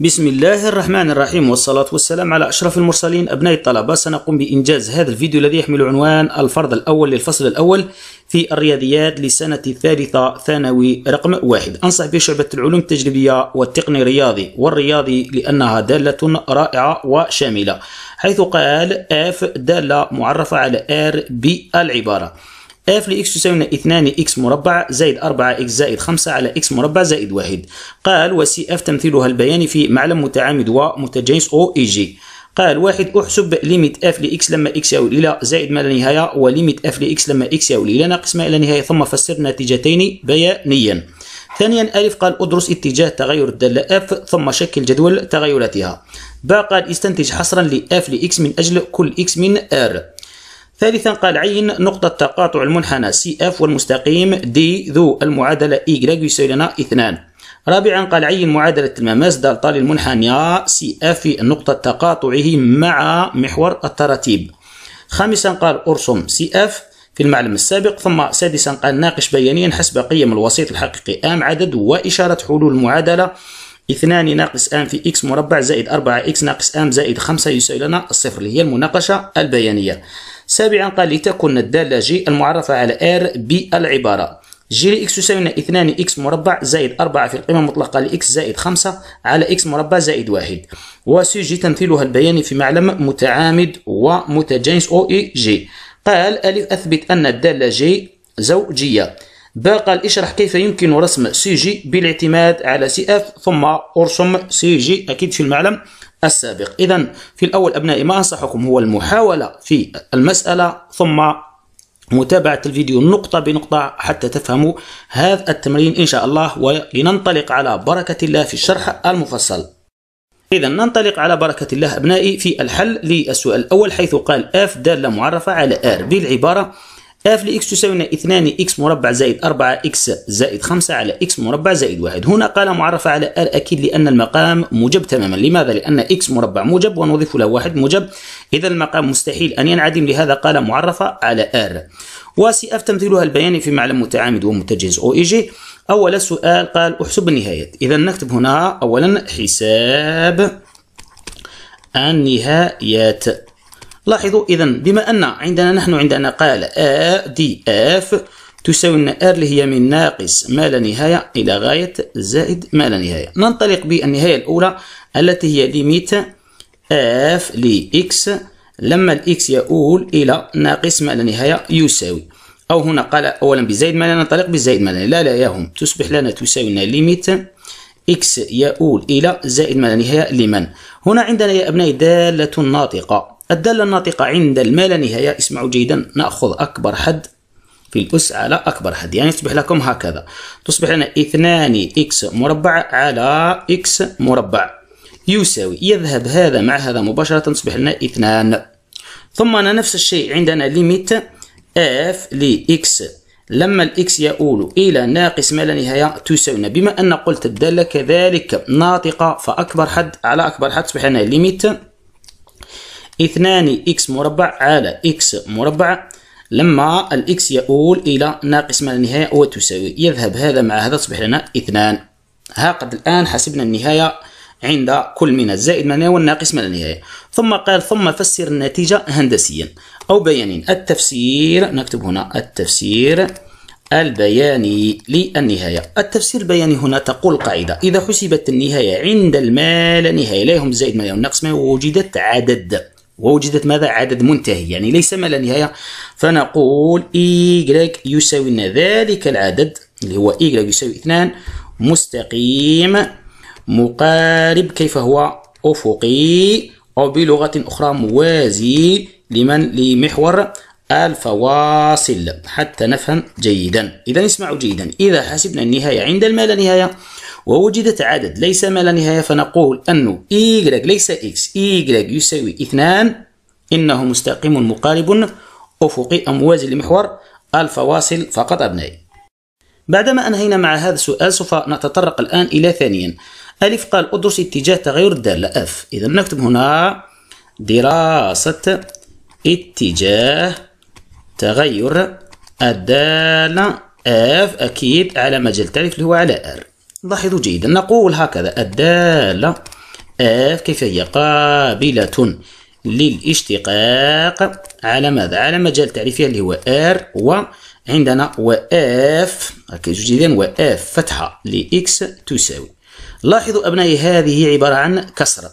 بسم الله الرحمن الرحيم والصلاة والسلام على أشرف المرسلين أبناء الطلبة سنقوم بإنجاز هذا الفيديو الذي يحمل عنوان الفرض الأول للفصل الأول في الرياضيات لسنة الثالثة ثانوي رقم واحد أنصح بشعبة العلوم التجريبية والتقني الرياضي والرياضي لأنها دالة رائعة وشاملة حيث قال F دالة معرفة على R بالعبارة اف لإكس تساوي 2 إكس مربع زائد 4 إكس زائد 5 على إكس مربع زائد 1 قال وسي اف تمثيلها البياني في معلم متعامد ومتجانس أو إي جي قال واحد احسب ليميت اف لاكس لما اكس يؤول الى زائد ما لا نهايه وليميت اف لاكس لما اكس يؤول الى ناقص ما لا نهايه ثم فسر نتيجتين بيانيا ثانيا ألف قال أدرس اتجاه تغير الدالة اف ثم شكل جدول تغيراتها باء قال استنتج حصرا لاف لاكس من أجل كل اكس من ار ثالثا قال عين نقطة تقاطع المنحنى CF والمستقيم D ذو المعادلة Y يساوي لنا اثنان رابعا قال عين معادلة المماس دالتا للمنحنى CF في نقطة تقاطعه مع محور التراتيب خامسا قال ارسم CF في المعلم السابق ثم سادسا قال ناقش بيانيا حسب قيم الوسيط الحقيقي آم عدد وإشارة حلول المعادلة 2 ناقص ام في اكس مربع زائد 4 اكس ناقص ام زائد 5 يساوي لنا الصفر اللي هي المناقشة البيانية سابعا قال لتكن الدالة جي المعرفة على R بالعبارة جي لإكس يساوينا 2 إكس مربع زائد 4 في القيمة المطلقة لإكس زائد 5 على إكس مربع زائد 1 وسي جي تمثيلها البياني في معلم متعامد ومتجانس أو إي جي قال ألف أثبت أن الدالة جي زوجية با قال اشرح كيف يمكن رسم سي جي بالاعتماد على سي اف ثم ارسم سي جي اكيد في المعلم السابق اذا في الاول ابنائي ما انصحكم هو المحاوله في المساله ثم متابعة الفيديو نقطة بنقطة حتى تفهموا هذا التمرين إن شاء الله ولننطلق على بركة الله في الشرح المفصل إذا ننطلق على بركة الله أبنائي في الحل للسؤال الأول حيث قال F دالة معرفة على R بالعبارة اف لإكس تساوينا 2 إكس مربع زائد 4 إكس زائد 5 على إكس مربع زائد 1 هنا قال معرفة على ار أكيد لأن المقام موجب تماما لماذا؟ لأن إكس مربع موجب ونضيف له 1 موجب إذا المقام مستحيل أن ينعدم لهذا قال معرفة على ار وسي اف تمثيلها البياني في معلم متعامد ومتجهز او اي جي اول سؤال قال احسب النهايات اذا نكتب هنا اولا حساب النهايات لاحظوا إذا بما أن عندنا نحن عندنا قال آ دي اف تساوي لنا ار اللي هي من ناقص ما لا نهاية إلى غاية زائد ما لا نهاية ننطلق بالنهاية الأولى التي هي ليميت اف لإكس لما الإكس يؤول إلى ناقص ما لا نهاية يساوي أو هنا قال أولا بزائد ما لا ننطلق بزائد ما لا لا, لا يهم تصبح لنا تساوي لنا ليميت إكس يؤول إلى زائد ما لا نهاية لمن هنا عندنا يا أبنائي دالة ناطقة الدالة الناطقة عند الما لا نهاية اسمعوا جيدا نأخذ أكبر حد في الأس على أكبر حد يعني يصبح لكم هكذا تصبح لنا اثنان إكس مربع على إكس مربع يساوي يذهب هذا مع هذا مباشرة تصبح لنا اثنان ثم أنا نفس الشيء عندنا ليميت اف لإكس لما الإكس يؤول إلى ناقص ما لا نهاية تساوينا بما أن قلت الدالة كذلك ناطقة فأكبر حد على أكبر حد تصبح لنا ليميت اثنان إكس مربع على إكس مربع لما الإكس يؤول إلى ناقص ما النهاية وتساوي يذهب هذا مع هذا تصبح لنا اثنان ها قد الآن حسبنا النهاية عند كل من الزائد من والناقص من النهاية ثم قال ثم فسر النتيجة هندسيا أو بيانيا التفسير نكتب هنا التفسير البياني للنهاية التفسير البياني هنا تقول قاعده إذا حسبت النهاية عند المال نهاية لا يهم الزائد ما والناقص ما وجدت عدد ووجدت ماذا عدد منتهي يعني ليس ما لا نهاية فنقول ايغريك يساوي لنا ذلك العدد اللي هو ايغريك يساوي 2 مستقيم مقارب كيف هو أفقي أو بلغة أخرى موازي لمن لمحور الفواصل حتى نفهم جيدا إذا اسمعوا جيدا إذا حسبنا النهاية عند ما لا نهاية ووجدت عدد ليس ما لا نهاية فنقول أن y ليس x y يساوي اثنان إنه مستقيم مقارب أفقي أو موازي لمحور الفواصل فقط أبنائي بعدما أنهينا مع هذا السؤال سوف نتطرق الآن إلى ثانيا ألف قال أدرس اتجاه تغير الدالة اف إذا نكتب هنا دراسة اتجاه تغير الدالة اف أكيد على مجال تعريف اللي هو على R لاحظوا جيدا نقول هكذا الدالة اف كيف هي قابلة للاشتقاق على ماذا؟ على مجال تعريفها اللي هو R وعندنا وF جديدا واف فتحة لإكس تساوي لاحظوا أبنائي هذه عبارة عن كسرة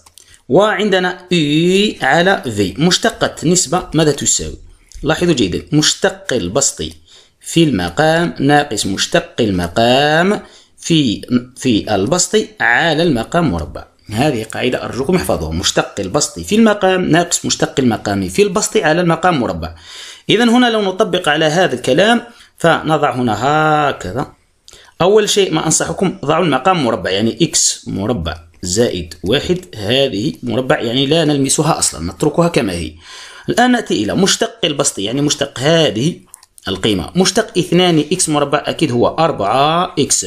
وعندنا اي e على في مشتقة نسبة ماذا تساوي؟ لاحظوا جيدا مشتق البسطي في المقام ناقص مشتق المقام في في البسط على المقام مربع هذه قاعدة أرجوكم احفظوها مشتق البسط في المقام ناقص مشتق المقام في البسط على المقام مربع إذا هنا لو نطبق على هذا الكلام فنضع هنا هكذا أول شيء ما أنصحكم ضعوا المقام مربع يعني إكس مربع زائد واحد هذه مربع يعني لا نلمسها أصلا نتركها كما هي الآن نأتي إلى مشتق البسط يعني مشتق هذه القيمة مشتق اثنان إكس مربع أكيد هو أربعة إكس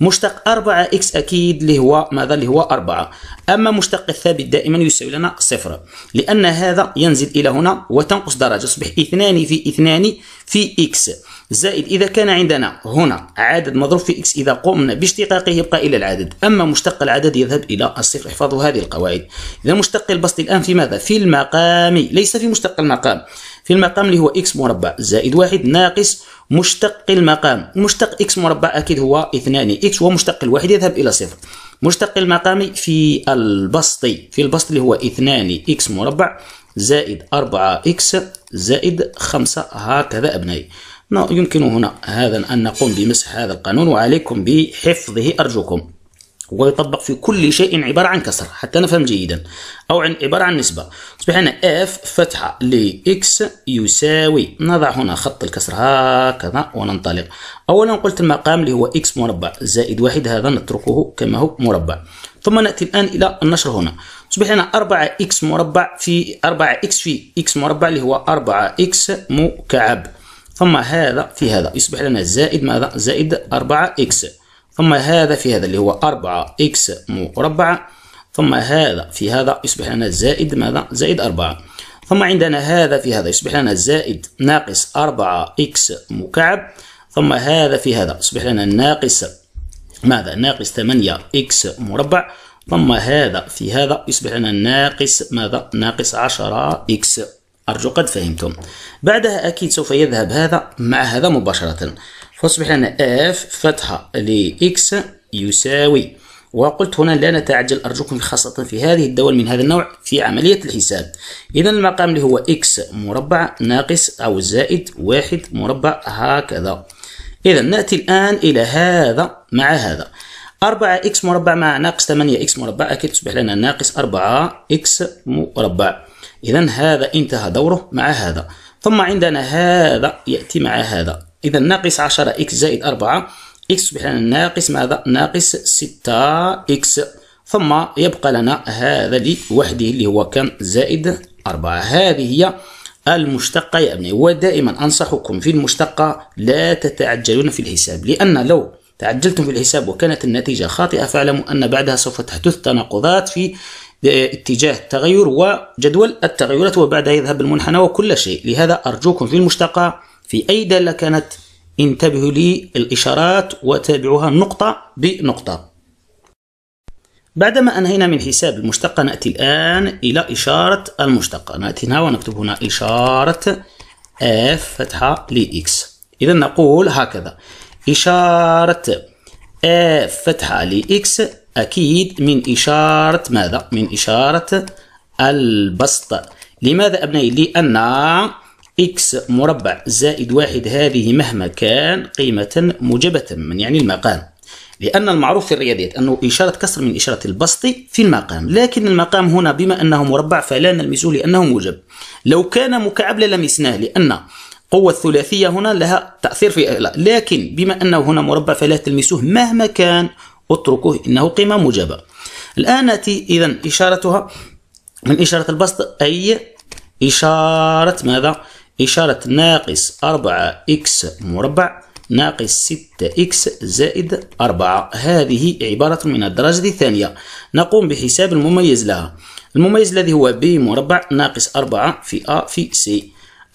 مشتق 4 اكس اكيد اللي هو ماذا اللي هو 4 اما مشتق الثابت دائما يساوي لنا صفر لان هذا ينزل الى هنا وتنقص درجه يصبح 2 في 2 في اكس زائد اذا كان عندنا هنا عدد مضروب في اكس اذا قمنا باشتقاقه يبقى الى العدد اما مشتق العدد يذهب الى الصفر احفظوا هذه القواعد اذا مشتق البسط الان في ماذا في المقام ليس في مشتق المقام في المقام اللي هو اكس مربع زائد واحد ناقص مشتق المقام مشتق إكس مربع أكيد هو اثنان إكس هو مشتق الواحد يذهب إلى صفر مشتق المقام في البسط في البسط اللي هو اثنان إكس مربع زائد أربعة إكس زائد خمسة هكذا أبنائي يمكن هنا هذا أن نقوم بمسح هذا القانون وعليكم بحفظه أرجوكم ويطبق في كل شيء عبارة عن كسر حتى نفهم جيدا أو عن عبارة عن نسبة تصبح هنا F فتحة ل X يساوي نضع هنا خط الكسر هكذا وننطلق أولا قلت المقام اللي هو X مربع زائد واحد هذا نتركه كما هو مربع ثم نأتي الآن إلى النشر هنا تصبح هنا 4 x مربع في 4 x في x مربع اللي هو 4 x مكعب ثم هذا في هذا يصبح لنا زائد ماذا زائد 4 x ثم هذا في هذا اللي هو 4 إكس مربع ثم هذا في هذا يصبح لنا زائد ماذا زائد 4 ثم عندنا هذا في هذا يصبح لنا زائد ناقص 4 إكس مكعب ثم هذا في هذا يصبح لنا ناقص ماذا ناقص 8 إكس مربع ثم هذا في هذا يصبح لنا ناقص ماذا ناقص 10 إكس أرجو قد فهمتم بعدها أكيد سوف يذهب هذا مع هذا مباشرة فأصبح لنا F فتحة لإكس يساوي وقلت هنا لا نتعجل أرجوكم خاصة في هذه الدول من هذا النوع في عملية الحساب إذا المقام اللي هو إكس مربع ناقص أو زائد واحد مربع هكذا إذا نأتي الآن إلى هذا مع هذا 4 إكس مربع مع ناقص 8 إكس مربع أكيد تصبح لنا ناقص 4 إكس مربع إذا هذا انتهى دوره مع هذا ثم عندنا هذا يأتي مع هذا إذا ناقص 10 إكس زائد 4 إكس يصبح ناقص ماذا؟ ناقص 6 إكس ثم يبقى لنا هذا لوحده اللي هو كم زائد 4 هذه هي المشتقة يا أبني ودائما أنصحكم في المشتقة لا تتعجلون في الحساب لأن لو تعجلتم في الحساب وكانت النتيجة خاطئة فاعلموا أن بعدها سوف تحدث تناقضات في باتجاه التغير وجدول التغيرات وبعدها يذهب المنحنى وكل شيء لهذا أرجوكم في المشتقة في أي دالة كانت انتبهوا لي الإشارات وتابعوها نقطة بنقطة بعدما أنهينا من حساب المشتقة نأتي الآن إلى إشارة المشتقة نأتي هنا ونكتب هنا إشارة F فتحة لإكس إذا نقول هكذا إشارة F فتحة لإكس أكيد من إشارة ماذا؟ من إشارة البسط لماذا أبنائي؟ لأن إكس مربع زائد واحد هذه مهما كان قيمة موجبة من يعني المقام لأن المعروف في الرياضيات أنه إشارة كسر من إشارة البسط في المقام لكن المقام هنا بما أنه مربع فلا نلمسه لأنه موجب لو كان مكعب للمسناه لأن قوة الثلاثية هنا لها تأثير في لكن بما أنه هنا مربع فلا تلمسوه مهما كان اتركه إنه قيمة موجبة الآن نأتي إذا إشارتها من إشارة البسط أي إشارة ماذا؟ إشارة ناقص 4x مربع ناقص 6x زائد 4 هذه عبارة من الدرجة الثانية نقوم بحساب المميز لها المميز الذي هو ب مربع ناقص 4 في a في c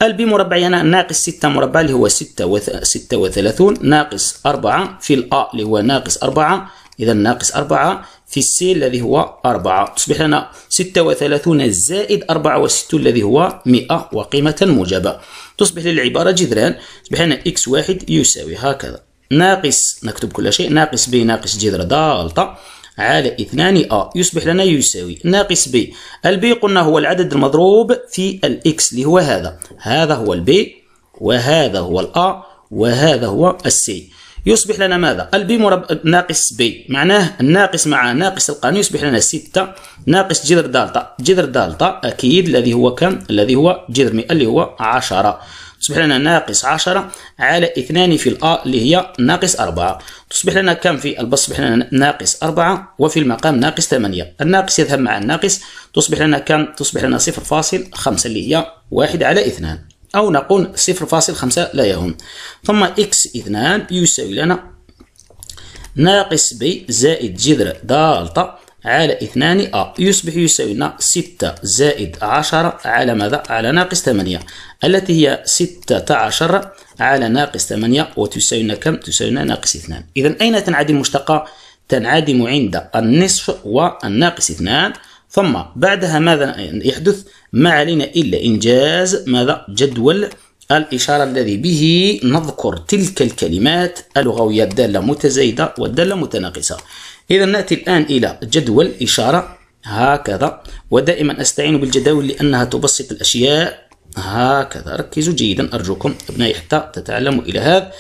الب مربع هنا يعني ناقص 6 مربع اللي هو 36 ناقص 4 في الأ اللي هو ناقص 4 إذا ناقص 4 في السي الذي هو 4 تصبح لنا 36 زائد 64 الذي هو 100 وقيمة موجبة تصبح للعبارة جذران تصبح لنا إكس واحد يساوي هكذا ناقص نكتب كل شيء ناقص ب ناقص جذر دالتا على 2 أ يصبح لنا يساوي ناقص ب البي قلنا هو العدد المضروب في الإكس اللي هو هذا هذا هو البي وهذا هو الأ وهذا هو السي يصبح لنا ماذا؟ البي مربع ناقص بي معناه الناقص مع ناقص القانون يصبح لنا 6 ناقص جذر دالتا، جذر دالتا أكيد الذي هو كم؟ الذي هو جذر 100 اللي هو 10 تصبح لنا ناقص 10 على 2 في الأ اللي هي ناقص 4 تصبح لنا كم في البسط تصبح لنا ناقص 4 وفي المقام ناقص 8 الناقص يذهب مع الناقص تصبح لنا كم تصبح لنا 0.5 اللي هي 1 على 2 أو نقول 0.5 لا يهم ثم إكس اثنان يساوي لنا ناقص بي زائد جذر دالتا على اثنان أ يصبح يساوي لنا 6 زائد 10 على ماذا؟ على ناقص 8 التي هي 16 على ناقص 8 وتساوي لنا كم؟ تساوي لنا ناقص 2 إذا أين تنعدم المشتقة؟ تنعدم عند النصف والناقص 2 ثم بعدها ماذا يحدث ما علينا إلا إنجاز ماذا جدول الإشارة الذي به نذكر تلك الكلمات اللغوية الدالة متزايدة والدالة متناقصة إذا نأتي الآن إلى جدول إشارة هكذا ودائما أستعين بالجداول لأنها تبسط الأشياء هكذا ركزوا جيدا أرجوكم أبنائي حتى تتعلموا إلى هذا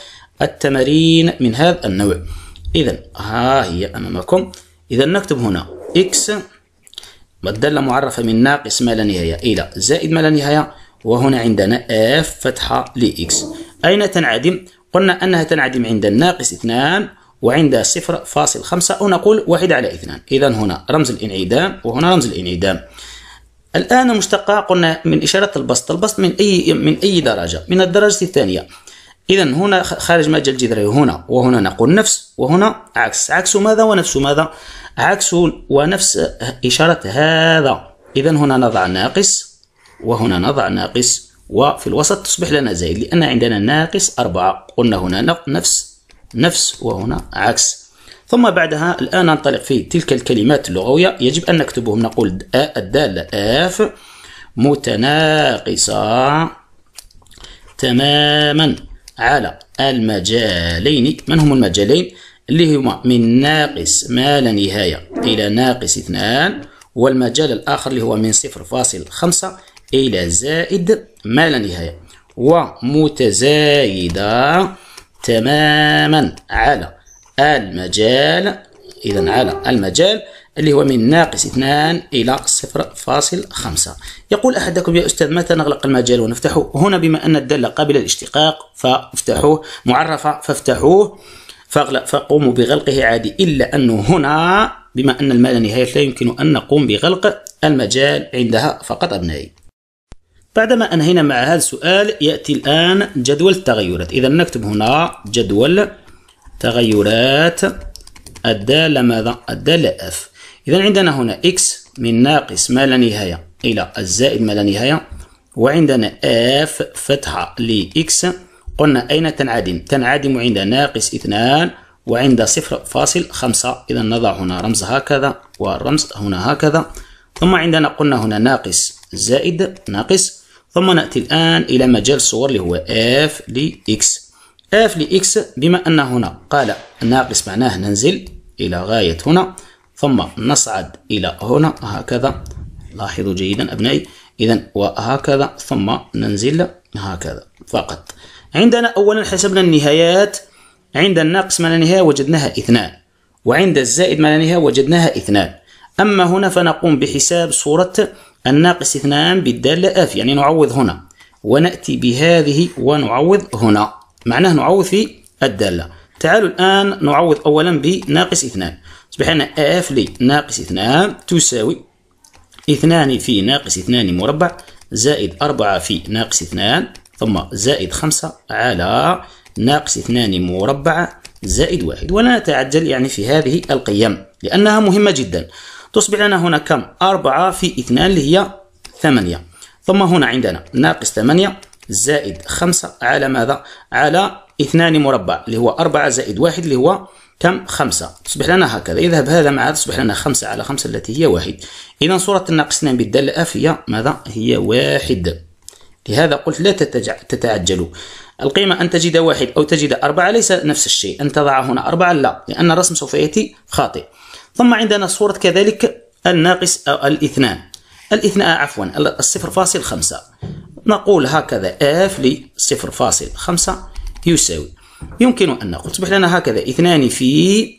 التمارين من هذا النوع إذا ها هي أمامكم إذا نكتب هنا إكس الدالة معرفة من ناقص ما لا نهاية إلى زائد ما لا نهاية وهنا عندنا اف فتحة لإكس أين تنعدم؟ قلنا أنها تنعدم عند الناقص 2 وعند 0.5 نقول 1 على 2 إذا هنا رمز الانعدام وهنا رمز الانعدام الآن مشتقة قلنا من إشارة البسط البسط من أي من أي درجة من الدرجة الثانية إذا هنا خارج مجال الجذري أيوه. هنا وهنا نقول نفس وهنا عكس عكس ماذا ونفس ماذا عكس ونفس إشارة هذا إذا هنا نضع ناقص وهنا نضع ناقص وفي الوسط تصبح لنا زائد لأن عندنا ناقص أربعة قلنا هنا نفس نفس وهنا عكس ثم بعدها الآن ننطلق في تلك الكلمات اللغوية يجب أن نكتبهم نقول الدالة آف متناقصة تماما على المجالين من هم المجالين اللي هما من ناقص ما لا نهاية إلى ناقص اثنان والمجال الآخر اللي هو من صفر فاصل خمسة إلى زائد ما لا نهاية ومتزايدة تماما على المجال إذا على المجال اللي هو من ناقص اثنان إلى صفر فاصل خمسة يقول أحدكم يا أستاذ متى نغلق المجال ونفتحه هنا بما أن الدالة قابلة للاشتقاق فافتحوه معرفة فافتحوه فقوموا بغلقه عادي إلا أنه هنا بما أن المال نهاية لا يمكن أن نقوم بغلق المجال عندها فقط أبنائي بعدما أنهينا مع هذا السؤال يأتي الآن جدول التغيرات إذا نكتب هنا جدول تغيرات الدالة ماذا؟ الدالة F إذا عندنا هنا إكس من ناقص ما لا نهاية إلى الزائد ما لا نهاية وعندنا اف فتحة لإكس قلنا أين تنعدم؟ تنعدم عند ناقص اثنان وعند صفر فاصل خمسة إذا نضع هنا رمز هكذا والرمز هنا هكذا ثم عندنا قلنا هنا ناقص زائد ناقص ثم نأتي الآن إلى مجال الصور اللي هو اف لإكس اف لإكس بما أن هنا قال ناقص معناه ننزل إلى غاية هنا ثم نصعد إلى هنا هكذا لاحظوا جيدا أبنائي إذا وهكذا ثم ننزل هكذا فقط عندنا أولا حسبنا النهايات عند الناقص ما لا نهاية وجدناها اثنان وعند الزائد ما لا نهاية وجدناها اثنان أما هنا فنقوم بحساب صورة الناقص اثنان بالدالة آف يعني نعوض هنا ونأتي بهذه ونعوض هنا معناه نعوض في الدالة تعالوا الآن نعوض أولا بناقص اثنان تصبح لنا اف لي ناقص اثنان تساوي اثنان في ناقص اثنان مربع زائد أربعة في ناقص اثنان ثم زائد خمسة على ناقص اثنان مربع زائد واحد ولا نتعجل يعني في هذه القيم لأنها مهمة جدا تصبح لنا هنا كم أربعة في اثنان اللي هي ثمانية ثم هنا عندنا ناقص ثمانية زائد خمسة على ماذا على اثنان مربع اللي هو أربعة زائد واحد اللي هو كم خمسة تصبح لنا هكذا يذهب هذا مع تصبح لنا خمسة على خمسة التي هي واحد إذا صورة الناقص 2 بالدالة أف هي ماذا هي واحد لهذا قلت لا تتعجلوا القيمة أن تجد واحد أو تجد أربعة ليس نفس الشيء أن تضع هنا أربعة لا لأن الرسم سوف يأتي خاطئ ثم عندنا صورة كذلك الناقص أو الاثنان الإثنان عفوا الصفر فاصل خمسة نقول هكذا اف لصفر فاصل خمسة يساوي يمكن أن نقول تصبح لنا هكذا اثنان في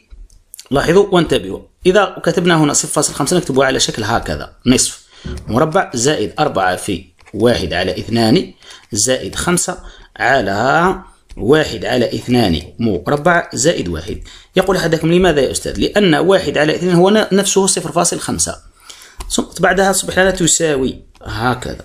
لاحظوا وانتبهوا إذا كتبنا هنا 0.5 نكتبها على شكل هكذا نصف مربع زائد 4 في واحد على اثنان زائد خمسة على واحد على اثنان مربع زائد واحد يقول أحدكم لماذا يا أستاذ لأن واحد على اثنان هو نفسه 0.5 بعدها تصبح لنا تساوي هكذا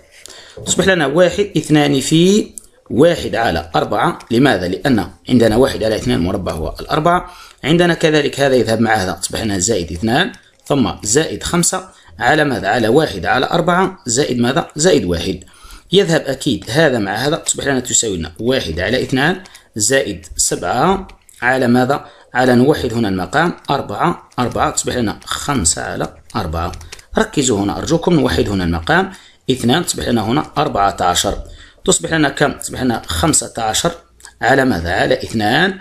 تصبح لنا واحد اثنان في واحد على أربعة لماذا؟ لأن عندنا واحد على اثنان مربع هو الأربعة عندنا كذلك هذا يذهب مع هذا أصبح هنا زائد اثنان ثم زائد خمسة على ماذا؟ على واحد على أربعة زائد ماذا؟ زائد واحد يذهب أكيد هذا مع هذا تصبح لنا تساوي لنا واحد على اثنان زائد سبعة على ماذا؟ على نوحد هنا المقام أربعة أربعة تصبح لنا خمسة على أربعة ركزوا هنا أرجوكم نوحد هنا المقام اثنان تصبح لنا هنا أربعة عشر تصبح لنا كم تصبح لنا 15 على ماذا على 2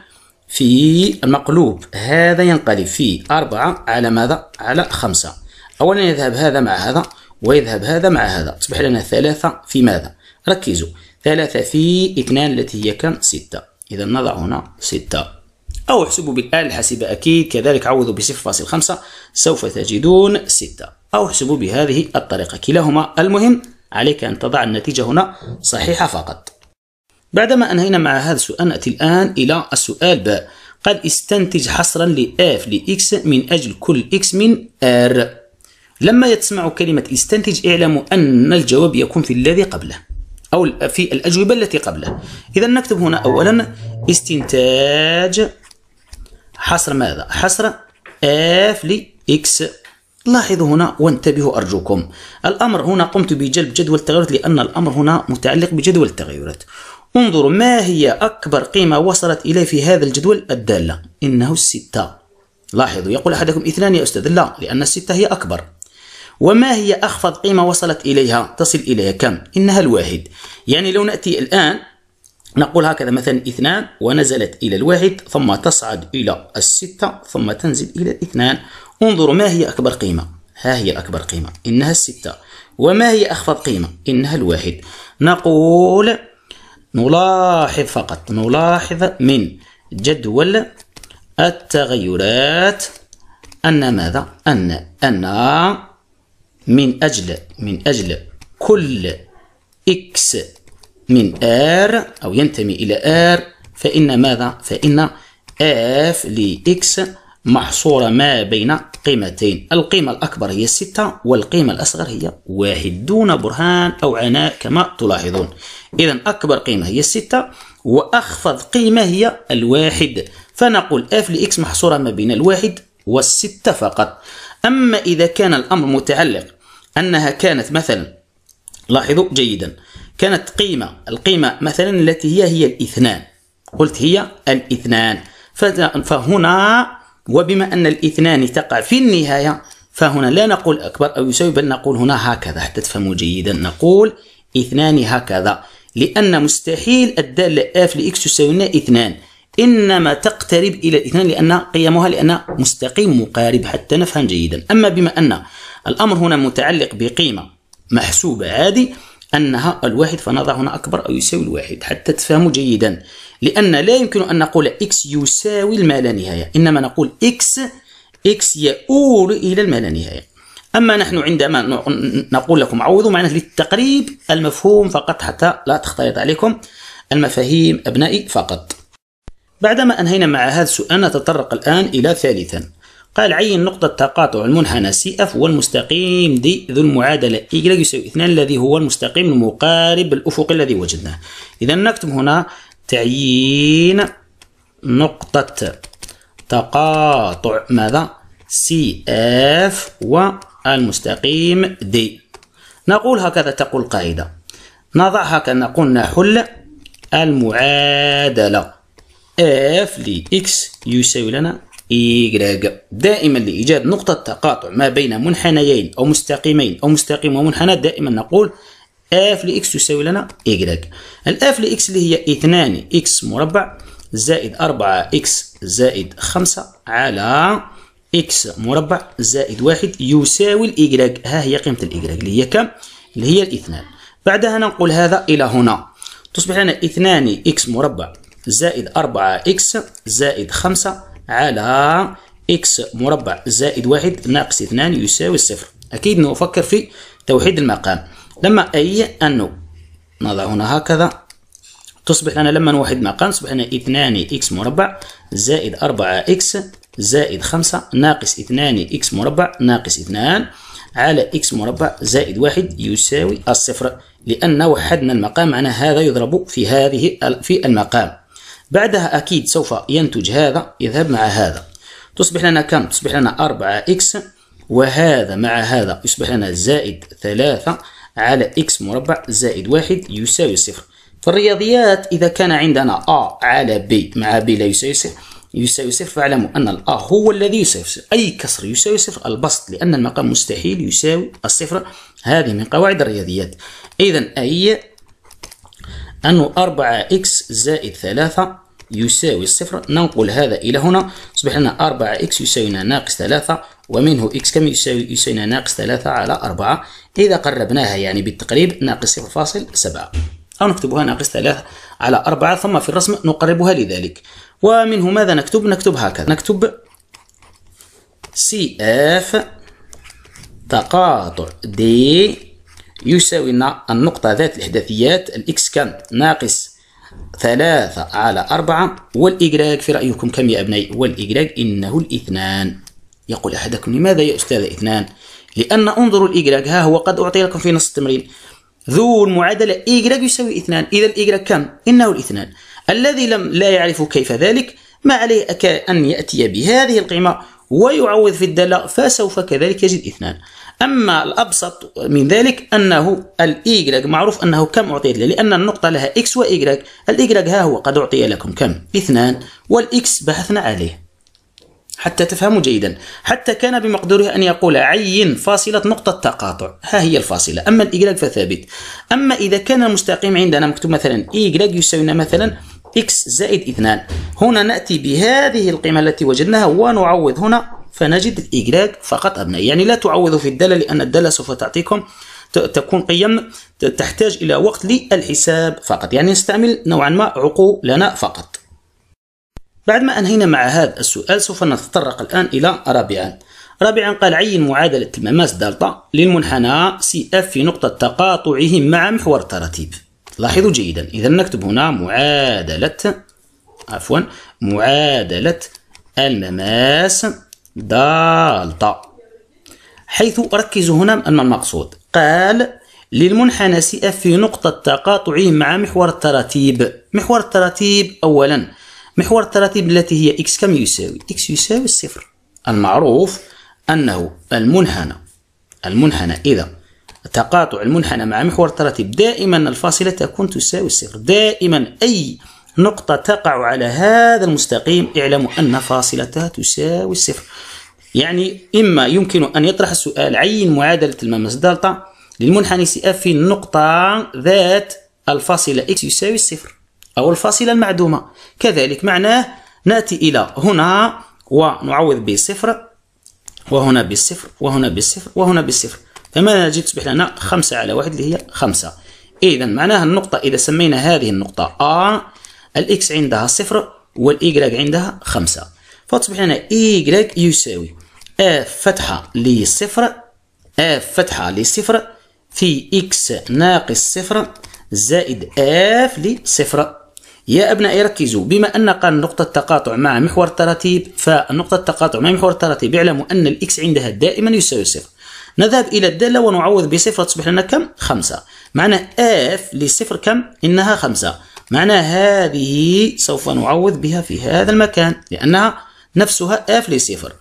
في المقلوب هذا ينقلب في أربعة على ماذا على خمسة أولا يذهب هذا مع هذا ويذهب هذا مع هذا تصبح لنا ثلاثة في ماذا ركزوا ثلاثة في اثنان التي هي كم ستة إذا نضع هنا ستة أو احسبوا بالآلة الحاسبة أكيد كذلك عوضوا بصفر فاصل خمسة سوف تجدون ستة أو احسبوا بهذه الطريقة كلاهما المهم عليك أن تضع النتيجة هنا صحيحة فقط بعدما أنهينا مع هذا السؤال نأتي الآن إلى السؤال باء قد استنتج حصرا ل f ل x من أجل كل x من r لما يتسمع كلمة استنتج اعلموا أن الجواب يكون في الذي قبله أو في الأجوبة التي قبله إذا نكتب هنا أولا استنتاج حصر ماذا؟ حصر f ل x لاحظوا هنا وانتبهوا أرجوكم الأمر هنا قمت بجلب جدول التغيرات لأن الأمر هنا متعلق بجدول التغيرات انظروا ما هي أكبر قيمة وصلت إليه في هذا الجدول الدالة إنه الستة لاحظوا يقول أحدكم اثنان يا أستاذ لا لأن الستة هي أكبر وما هي أخفض قيمة وصلت إليها تصل إليها كم إنها الواحد يعني لو نأتي الآن نقول هكذا مثلا اثنان ونزلت إلى الواحد ثم تصعد إلى الستة ثم تنزل إلى الاثنان انظروا ما هي أكبر قيمة ها هي أكبر قيمة إنها الستة وما هي أخفض قيمة إنها الواحد نقول نلاحظ فقط نلاحظ من جدول التغيرات أن ماذا أن أن من أجل من أجل كل إكس من R أو ينتمي إلى R فإن ماذا؟ فإن F لإكس محصورة ما بين قيمتين القيمة الأكبر هي 6 والقيمة الأصغر هي 1 دون برهان أو عناء كما تلاحظون إذا أكبر قيمة هي 6 وأخفض قيمة هي الواحد فنقول F لإكس محصورة ما بين الواحد والستة فقط أما إذا كان الأمر متعلق أنها كانت مثلا لاحظوا جيدا كانت قيمة القيمة مثلا التي هي هي الاثنان قلت هي الاثنان فهنا وبما أن الاثنان تقع في النهاية فهنا لا نقول أكبر أو يساوي بل نقول هنا هكذا حتى تفهموا جيدا نقول اثنان هكذا لأن مستحيل الدالة اف لإكس تساوي لنا اثنان إنما تقترب إلى الاثنان لأن قيمها لأن مستقيم مقارب حتى نفهم جيدا أما بما أن الأمر هنا متعلق بقيمة محسوبة عادي أنها الواحد فنضع هنا أكبر أو يساوي الواحد حتى تفهموا جيدا لأن لا يمكن أن نقول x يساوي الما لا نهاية إنما نقول x x يؤول إلى الما لا نهاية أما نحن عندما نقول لكم عوضوا معنا للتقريب المفهوم فقط حتى لا تختلط عليكم المفاهيم أبنائي فقط بعدما أنهينا مع هذا السؤال نتطرق الآن إلى ثالثا قال عين نقطة تقاطع المنحنى سي اف والمستقيم دي ذو المعادلة اي يساوي 2 الذي هو المستقيم المقارب الأفق الذي وجدناه إذا نكتب هنا تعيين نقطة تقاطع ماذا سي اف والمستقيم دي نقول هكذا تقول القاعدة نضع هكذا نقول نحل المعادلة اف لإكس يساوي لنا إيغريغ دائما لإيجاد نقطة تقاطع ما بين منحنيين أو مستقيمين أو مستقيم ومنحنى دائما نقول اف لإكس تساوي لنا إيغريغ الآف لإكس اللي هي 2 إكس مربع زائد 4 إكس زائد 5 على إكس مربع زائد 1 يساوي الإيغريغ ها هي قيمة الإيغريغ اللي هي كم؟ اللي هي الاثنان بعدها ننقل هذا إلى هنا تصبح لنا 2 إكس مربع زائد 4 إكس زائد 5 على إكس مربع زائد واحد ناقص اثنان يساوي الصفر أكيد نفكر في توحيد المقام لما أي أنه نضع هنا هكذا تصبح لنا لما نوحد مقام تصبح لنا اثنان إكس مربع زائد أربعة إكس زائد خمسة ناقص اثنان إكس مربع ناقص اثنان على إكس مربع زائد واحد يساوي الصفر لأن وحدنا المقام معناه هذا يضرب في هذه في المقام بعدها أكيد سوف ينتج هذا يذهب مع هذا تصبح لنا كم؟ تصبح لنا 4 إكس وهذا مع هذا يصبح لنا زائد 3 على إكس مربع زائد 1 يساوي صفر في الرياضيات إذا كان عندنا A على B مع B لا يساوي صفر يساوي صفر فاعلموا أن الأ هو الذي يساوي صفر أي كسر يساوي صفر البسط لأن المقام مستحيل يساوي الصفر هذه من قواعد الرياضيات إذا أي أنه 4 إكس زائد 3 يساوي الصفر ننقل هذا إلى هنا يصبح لنا 4 إكس يساوينا ناقص 3 ومنه إكس كم يساوي يساوينا ناقص 3 على 4 إذا قربناها يعني بالتقريب ناقص 0.7 أو نكتبها ناقص 3 على 4 ثم في الرسم نقربها لذلك ومنه ماذا نكتب نكتب هكذا نكتب سي اف تقاطع دي يساوي لنا النقطة ذات الإحداثيات الإكس كان ناقص ثلاثة على أربعة والإجراج في رأيكم كم يا أبني والإجراج إنه الاثنان يقول أحدكم لماذا يا أستاذ اثنان لأن انظروا الإجراج ها هو قد أعطي لكم في نص التمرين ذو المعادلة إجراج يساوي اثنان إذا الإجراج كم إنه الاثنان الذي لم لا يعرف كيف ذلك ما عليه أن يأتي بهذه القيمة ويعوض في الدالة فسوف كذلك يجد اثنان أما الأبسط من ذلك أنه الإيجريك معروف أنه كم أعطيت له لأن النقطة لها إكس وإيجريك الإيجريك ها هو قد أعطي لكم كم اثنان والإكس بحثنا عليه حتى تفهموا جيدا حتى كان بمقدوره أن يقول عين فاصلة نقطة تقاطع ها هي الفاصلة أما الإيجريك فثابت أما إذا كان المستقيم عندنا مكتوب مثلا إيجريك يساوينا مثلا إكس زائد اثنان هنا نأتي بهذه القيمة التي وجدناها ونعوض هنا فنجد الإجلاج فقط أبناء يعني لا تعوضوا في الدالة لأن الدالة سوف تعطيكم تكون قيم تحتاج إلى وقت للحساب فقط يعني نستعمل نوعا ما عقولنا فقط بعد ما أنهينا مع هذا السؤال سوف نتطرق الآن إلى رابعا رابعا قال عين معادلة المماس دالتا للمنحنى سي اف في نقطة تقاطعه مع محور التراتيب لاحظوا جيدا إذا نكتب هنا معادلة عفوا معادلة المماس دالتا حيث أركز هنا أن المقصود قال للمنحنى سي اف في نقطة تقاطعه مع محور التراتيب محور التراتيب أولا محور التراتيب التي هي إكس كم يساوي إكس يساوي الصفر المعروف أنه المنحنى المنحنى إذا تقاطع المنحنى مع محور التراتيب دائما الفاصلة تكون تساوي الصفر دائما أي نقطة تقع على هذا المستقيم اعلموا أن فاصلتها تساوي الصفر يعني إما يمكن أن يطرح السؤال عين معادلة الممس دلتا للمنحني سي في النقطة ذات الفاصلة إكس يساوي الصفر أو الفاصلة المعدومة كذلك معناه نأتي إلى هنا ونعوض بصفر وهنا بالصفر وهنا بالصفر وهنا بالصفر فما نجد تصبح لنا خمسة على واحد اللي هي خمسة إذا معناها النقطة إذا سمينا هذه النقطة A الاكس عندها صفر والايكراك عندها خمسة فتصبح لنا ايكراك يساوي اف فتحة لصفر اف فتحة لصفر في اكس ناقص صفر زائد اف لصفر يا أبنائي ركزوا بما أن قال نقطة تقاطع مع محور التراتيب فنقطة التقاطع مع محور التراتيب اعلموا أن الإكس عندها دائما يساوي صفر نذهب إلى الدالة ونعوض بصفر تصبح لنا كم؟ خمسة معنى اف لصفر كم؟ إنها خمسة معنى هذه سوف نعوض بها في هذا المكان لأنها نفسها آف لصفر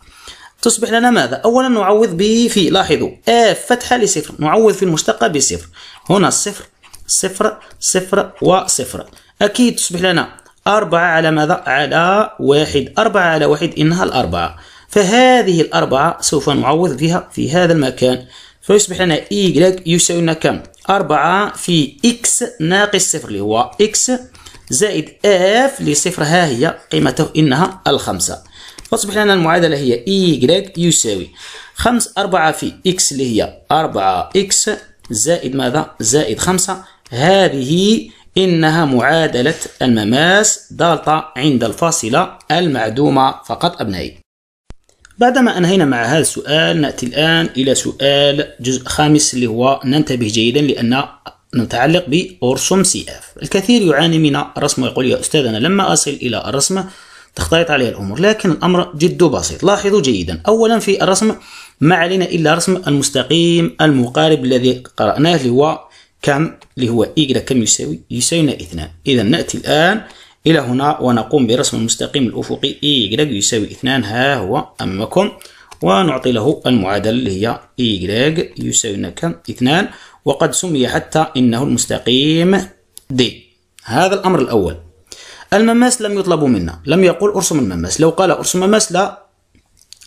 تصبح لنا ماذا؟ أولا نعوض به في لاحظوا آف فتحة لصفر نعوض في المشتقة بصفر هنا صفر صفر صفر وصفر أكيد تصبح لنا أربعة على ماذا؟ على واحد أربعة على واحد إنها الأربعة فهذه الأربعة سوف نعوض بها في هذا المكان فيصبح لنا إيكلاك يساوي لنا كم؟ أربعة في إكس ناقص صفر اللي هو إكس زائد اف اللي صفر ها هي قيمته إنها الخمسة فتصبح لنا المعادلة هي إيكغيك e يساوي خمس أربعة في إكس اللي هي أربعة إكس زائد ماذا زائد خمسة هذه إنها معادلة المماس دالتا عند الفاصلة المعدومة فقط أبنائي بعدما أنهينا مع هذا السؤال نأتي الآن إلى سؤال جزء خامس اللي هو ننتبه جيدا لأن نتعلق بأرسم سي اف الكثير يعاني من رسمه يقول يا أستاذ أنا لما أصل إلى الرسمة تختلط عليه الأمور لكن الأمر جد بسيط لاحظوا جيدا أولا في الرسم ما علينا إلا رسم المستقيم المقارب الذي قرأناه اللي هو كم اللي هو إيجرا كم يساوي يساوينا اثنان إذا نأتي الآن إلى هنا ونقوم برسم المستقيم الأفقي إي e جريك يساوي اثنان ها هو أمامكم ونعطي له المعادلة اللي هي إي e جريك يساوي لنا كم اثنان وقد سمي حتى إنه المستقيم دي هذا الأمر الأول المماس لم يطلب منا لم يقول ارسم المماس لو قال ارسم مماس لا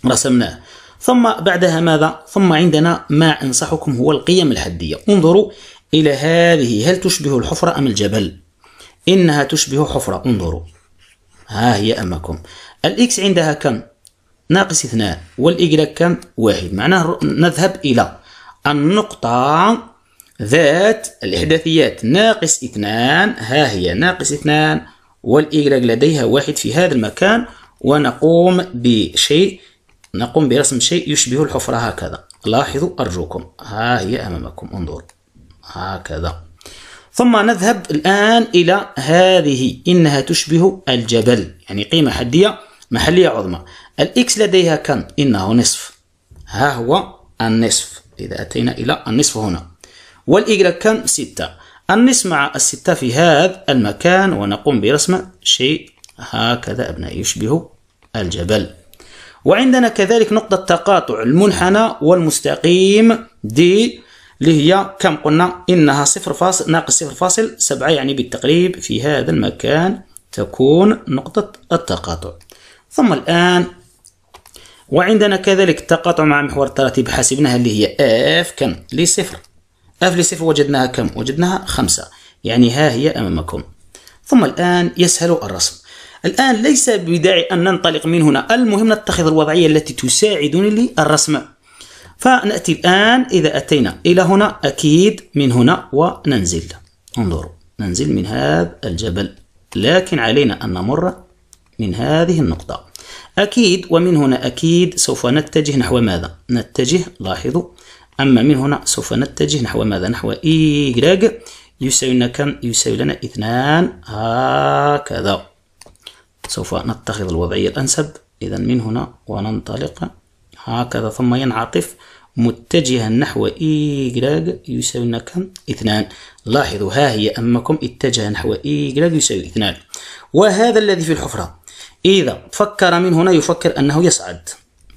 رسمناه ثم بعدها ماذا ثم عندنا ما أنصحكم هو القيم الحدية انظروا إلى هذه هل تشبه الحفرة أم الجبل إنها تشبه حفرة انظروا ها هي أمامكم الإكس عندها كم؟ ناقص اثنان والإيكغيك كم؟ واحد معناه نذهب إلى النقطة ذات الإحداثيات ناقص اثنان ها هي ناقص اثنان والإيكغيك لديها واحد في هذا المكان ونقوم بشيء نقوم برسم شيء يشبه الحفرة هكذا لاحظوا أرجوكم ها هي أمامكم انظروا هكذا ثم نذهب الآن إلى هذه إنها تشبه الجبل يعني قيمة حدية محلية عظمى الإكس لديها كم؟ إنه نصف ها هو النصف إذا أتينا إلى النصف هنا والإيجراك كم؟ ستة النصف مع الستة في هذا المكان ونقوم برسم شيء هكذا أبنائي يشبه الجبل وعندنا كذلك نقطة تقاطع المنحنى والمستقيم دي اللي هي كم قلنا إنها صفر فاصل ناقص صفر فاصل سبعة يعني بالتقريب في هذا المكان تكون نقطة التقاطع ثم الآن وعندنا كذلك التقاطع مع محور التراتيب حسبناها اللي هي اف كم لصفر اف لصفر وجدناها كم وجدناها خمسة يعني ها هي أمامكم ثم الآن يسهل الرسم الآن ليس بداعي أن ننطلق من هنا المهم نتخذ الوضعية التي تساعدني للرسم فنأتي الآن إذا أتينا إلى هنا أكيد من هنا وننزل انظروا ننزل من هذا الجبل لكن علينا أن نمر من هذه النقطة أكيد ومن هنا أكيد سوف نتجه نحو ماذا؟ نتجه لاحظوا أما من هنا سوف نتجه نحو ماذا؟ نحو إيجراج يساوي لنا كم؟ يساوي لنا اثنان هكذا سوف نتخذ الوضعية الأنسب إذا من هنا وننطلق هكذا ثم ينعطف متجها نحو إيجراج e يساوي لنا كم؟ اثنان لاحظوا ها هي أمامكم اتجه نحو إيجراج e يساوي اثنان وهذا الذي في الحفرة إذا فكر من هنا يفكر أنه يصعد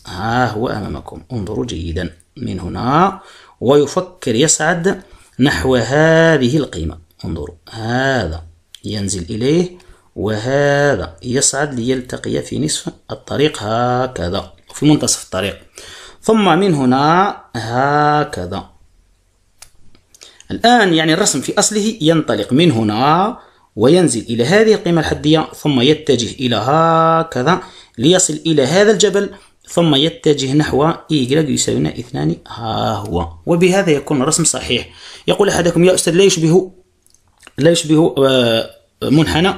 ها آه، هو أمامكم انظروا جيدا من هنا ويفكر يصعد نحو هذه القيمة انظروا هذا ينزل إليه وهذا يصعد ليلتقي في نصف الطريق هكذا في منتصف الطريق ثم من هنا هكذا الآن يعني الرسم في أصله ينطلق من هنا وينزل إلى هذه القيمة الحدية ثم يتجه إلى هكذا ليصل إلى هذا الجبل ثم يتجه نحو إي يساوينا اثنان ها هو وبهذا يكون الرسم صحيح يقول أحدكم يا أستاذ لا يشبه لا يشبه آه، منحنى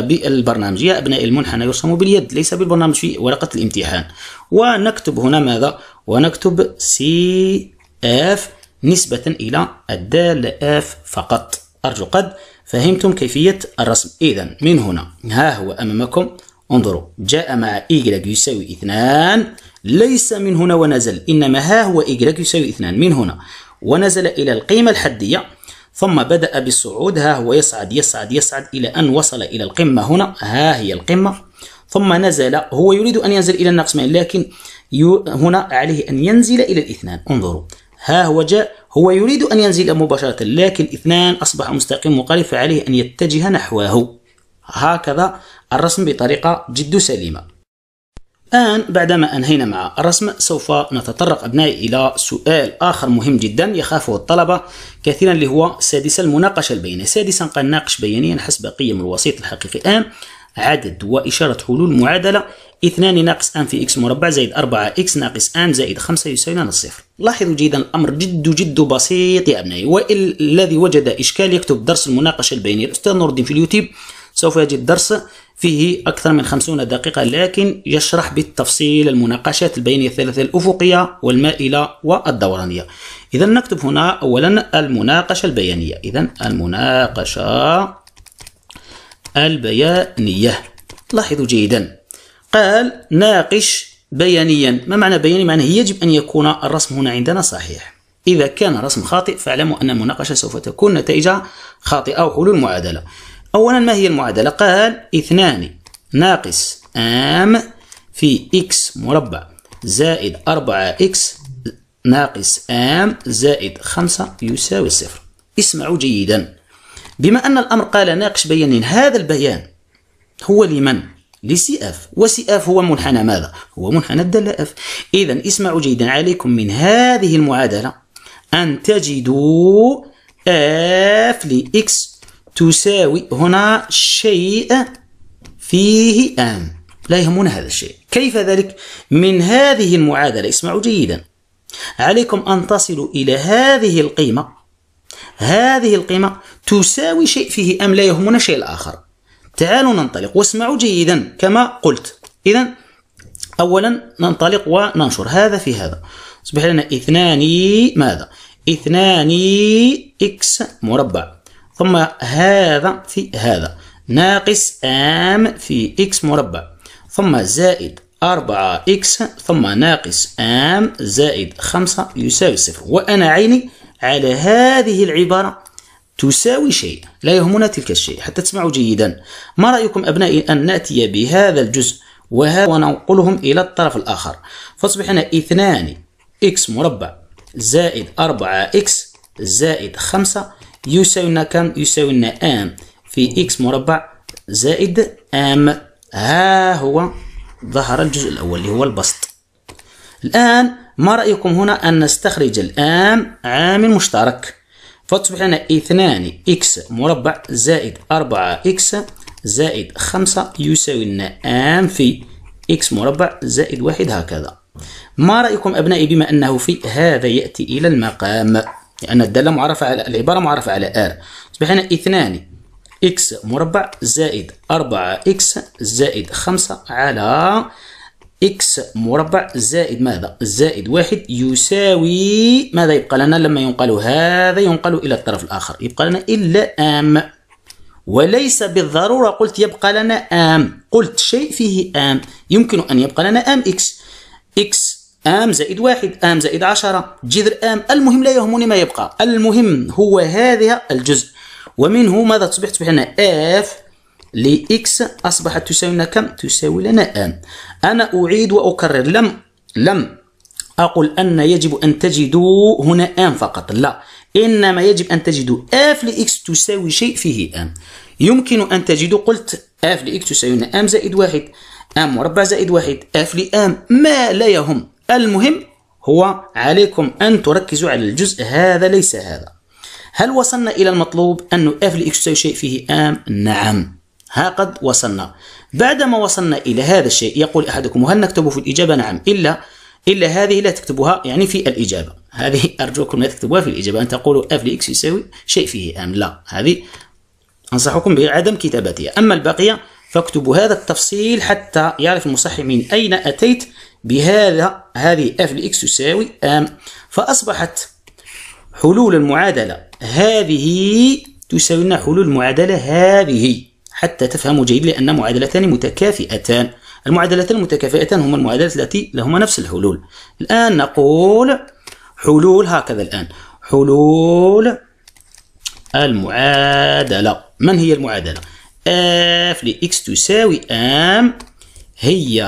بالبرنامج يا أبناء المنحنى يرسم باليد ليس بالبرنامج في ورقة الامتحان ونكتب هنا ماذا ونكتب سي اف نسبة إلى الدال اف فقط أرجو قد فهمتم كيفية الرسم إذا من هنا ها هو أمامكم انظروا جاء مع إيجراج يساوي اثنان ليس من هنا ونزل إنما ها هو إيجراج يساوي اثنان من هنا ونزل إلى القيمة الحدية ثم بدأ بالصعود ها هو يصعد يصعد يصعد إلى أن وصل إلى القمة هنا ها هي القمة ثم نزل هو يريد أن ينزل إلى مين لكن هنا عليه أن ينزل إلى الاثنان انظروا ها هو جاء هو يريد أن ينزل مباشرة لكن الاثنان أصبح مستقيم وقريب فعليه أن يتجه نحوه هكذا الرسم بطريقة جد سليمة الآن بعدما أنهينا مع الرسم سوف نتطرق أبنائي إلى سؤال آخر مهم جدا يخافه الطلبة كثيرا اللي هو سادسا المناقشة البينية سادسا قد ناقش بيانيا حسب قيم الوسيط الحقيقي آن عدد وإشارة حلول معادلة 2 ناقص ان في اكس مربع زائد 4 اكس ناقص ان زائد 5 يساوي الصفر لاحظوا جيدا الامر جد جد بسيط يا ابنائي والذي وجد اشكال يكتب درس المناقشه البينيه الاستاذ نور الدين في اليوتيوب سوف يجد درس فيه أكثر من 50 دقيقة لكن يشرح بالتفصيل المناقشات البينية الثلاثة الأفقية والمائلة والدورانية إذا نكتب هنا أولا المناقشة البيانية إذا المناقشة البيانية لاحظوا جيدا قال ناقش بيانيا ما معنى بياني معنى يجب أن يكون الرسم هنا عندنا صحيح إذا كان رسم خاطئ فاعلموا أن المناقشة سوف تكون نتائجها خاطئة وحلول معادلة أولا ما هي المعادلة؟ قال اثنان ناقص آم في إكس مربع زائد أربعة إكس ناقص آم زائد خمسة يساوي صفر اسمعوا جيدا بما أن الأمر قال ناقش بيانين هذا البيان هو لمن؟ لسي اف وسي اف هو منحنى ماذا؟ هو منحنى الدالة اف إذا اسمعوا جيدا عليكم من هذه المعادلة أن تجدوا اف لإكس تساوي هنا شيء فيه أم لا يهمنا هذا الشيء كيف ذلك من هذه المعادلة اسمعوا جيدا عليكم أن تصلوا إلى هذه القيمة هذه القيمة تساوي شيء فيه أم لا يهمنا شيء آخر تعالوا ننطلق واسمعوا جيدا كما قلت إذا أولا ننطلق وننشر هذا في هذا أصبح لنا اثنان ماذا؟ اثنان إكس مربع ثم هذا في هذا ناقص ام في اكس مربع ثم زائد 4 اكس ثم ناقص ام زائد 5 يساوي صفر وانا عيني على هذه العبارة تساوي شيء لا يهمنا تلك الشيء حتى تسمعوا جيدا ما رأيكم أبنائي أن نأتي بهذا الجزء وهذا وننقلهم إلى الطرف الآخر فأصبحنا اثنان إكس مربع زائد أربعة إكس زائد خمسة يساوي كم يساوي لنا ام في اكس مربع زائد ام ها هو ظهر الجزء الاول اللي هو البسط الان ما رايكم هنا ان نستخرج الام عامل مشترك فتصبح لنا 2 اكس مربع زائد 4 اكس زائد 5 يساوي لنا ام في اكس مربع زائد واحد هكذا ما رأيكم أبنائي بما أنه في هذا يأتي إلى المقام لأن الدالة معرفة على العبارة معرفة على R أصبح هنا اثنان x مربع زايد أربعة 4x زائد خمسة على x مربع زائد ماذا زائد واحد يساوي ماذا يبقى لنا لما ينقل هذا ينقل إلى الطرف الآخر يبقى لنا إلا أم وليس بالضرورة قلت يبقى لنا آم قلت شيء فيه آم يمكن أن يبقى لنا آم إكس إكس ام زائد واحد ام زائد عشرة جذر ام المهم لا يهمني ما يبقى المهم هو هذا الجزء ومنه ماذا تصبح تصبح لنا اف لإكس أصبحت تساوي لنا كم؟ تساوي لنا ام أنا أعيد وأكرر لم لم أقل أن يجب أن تجدوا هنا ام فقط لا إنما يجب أن تجدوا اف لإكس تساوي شيء فيه ام يمكن أن تجدوا قلت اف لإكس تساوي لنا آم زائد واحد آم مربع زائد واحد اف لآم ما لا يهم المهم هو عليكم أن تركزوا على الجزء هذا ليس هذا هل وصلنا إلى المطلوب أن f لx تساوي شيء فيه آم؟ نعم ها قد وصلنا بعدما وصلنا إلى هذا الشيء يقول أحدكم وهل نكتبه في الإجابة؟ نعم إلا إلا هذه لا تكتبها يعني في الإجابة هذه أرجوكم لا تكتبوها في الإجابة أن تقولوا f لx يساوي شيء فيه آم لا هذه أنصحكم بعدم كتابتها أما البقية فاكتبوا هذا التفصيل حتى يعرف المصحح من أين أتيت بهذا هذه اف لإكس تساوي أم فأصبحت حلول المعادلة هذه تساوي لنا حلول المعادلة هذه حتى تفهموا جيد لأن معادلتان متكافئتان المعادلتان المتكافئتان هما المعادلات التي لهما نفس الحلول الآن نقول حلول هكذا الآن حلول المعادلة من هي المعادلة؟ اف لإكس تساوي أم هي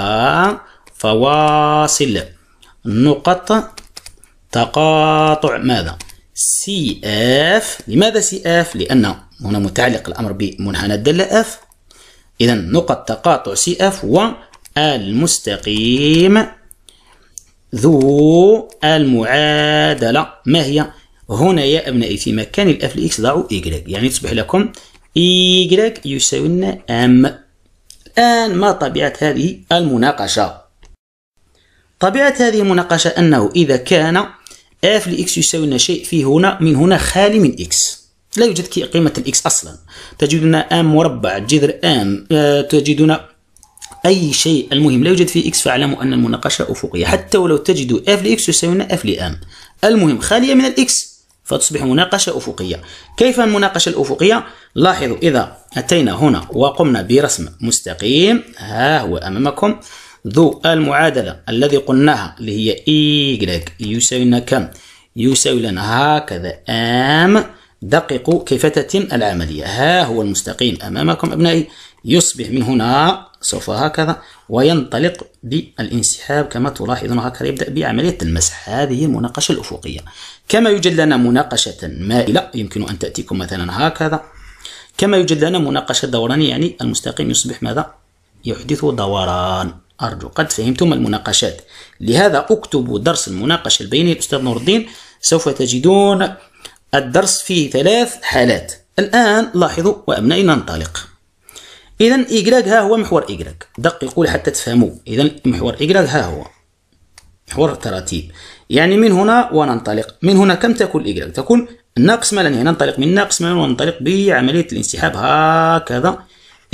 فواصل نقط تقاطع ماذا سي اف لماذا سي اف لأن هنا متعلق الأمر بمنحنى الدالة اف إذا نقط تقاطع سي اف والمستقيم ذو المعادلة ما هي هنا يا أبنائي في مكان الأف لإكس ضعوا إيكغيك يعني تصبح لكم إيكغيك يساوي لنا أم الآن ما طبيعة هذه المناقشة طبيعة هذه المناقشة أنه إذا كان f لx يساوي لنا شيء في هنا من هنا خالي من x لا يوجد قيمة الإكس أصلا تجدنا أم مربع جذر أم آه، تجدنا أي شيء المهم لا يوجد فيه إكس فاعلموا أن المناقشة أفقية حتى ولو تجدوا اف لإكس لنا اف لأم المهم خالية من الإكس فتصبح مناقشة أفقية كيف المناقشة الأفقية؟ لاحظوا إذا أتينا هنا وقمنا برسم مستقيم ها هو أمامكم ذو المعادلة الذي قلناها اللي هي إيجريك e يساوي لنا كم؟ يساوي لنا هكذا أم دققوا كيف تتم العملية ها هو المستقيم أمامكم أبنائي يصبح من هنا سوف هكذا وينطلق بالانسحاب كما تلاحظون هكذا يبدأ بعملية المسح هذه المناقشة الأفقية كما يوجد لنا مناقشة مائلة يمكن أن تأتيكم مثلا هكذا كما يوجد لنا مناقشة دورانية يعني المستقيم يصبح ماذا؟ يحدث دوران أرجو قد فهمتم المناقشات لهذا اكتبوا درس المناقشة البينية الأستاذ نور الدين سوف تجدون الدرس فيه ثلاث حالات الآن لاحظوا وأبنائي ننطلق إذا إجراج ها هو محور إجراج دققوا حتى تفهموا إذا محور إجراج ها هو محور التراتيب يعني من هنا وننطلق من هنا كم تكون الإجراج تكون ناقص مالا يعني ننطلق من ناقص مالا وننطلق بعملية الانسحاب هكذا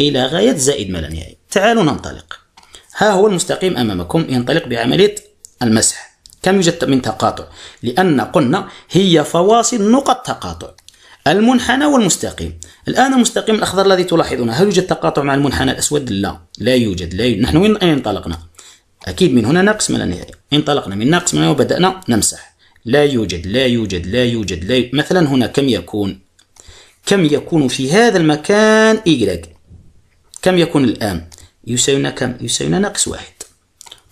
إلى غاية زائد مالا يعني تعالوا ننطلق ها هو المستقيم أمامكم ينطلق بعملية المسح كم يوجد من تقاطع لأن قلنا هي فواصل نقط تقاطع المنحنى والمستقيم الآن المستقيم الأخضر الذي تلاحظونه هل يوجد تقاطع مع المنحنى الأسود لا لا يوجد لا يوجد. نحن وين أين انطلقنا أكيد من هنا ناقص من النهاية انطلقنا من ناقص من وبدأنا نمسح لا يوجد لا يوجد لا يوجد لا يوجد. مثلا هنا كم يكون كم يكون في هذا المكان y كم يكون الآن يساوينا كم يساوينا ناقص واحد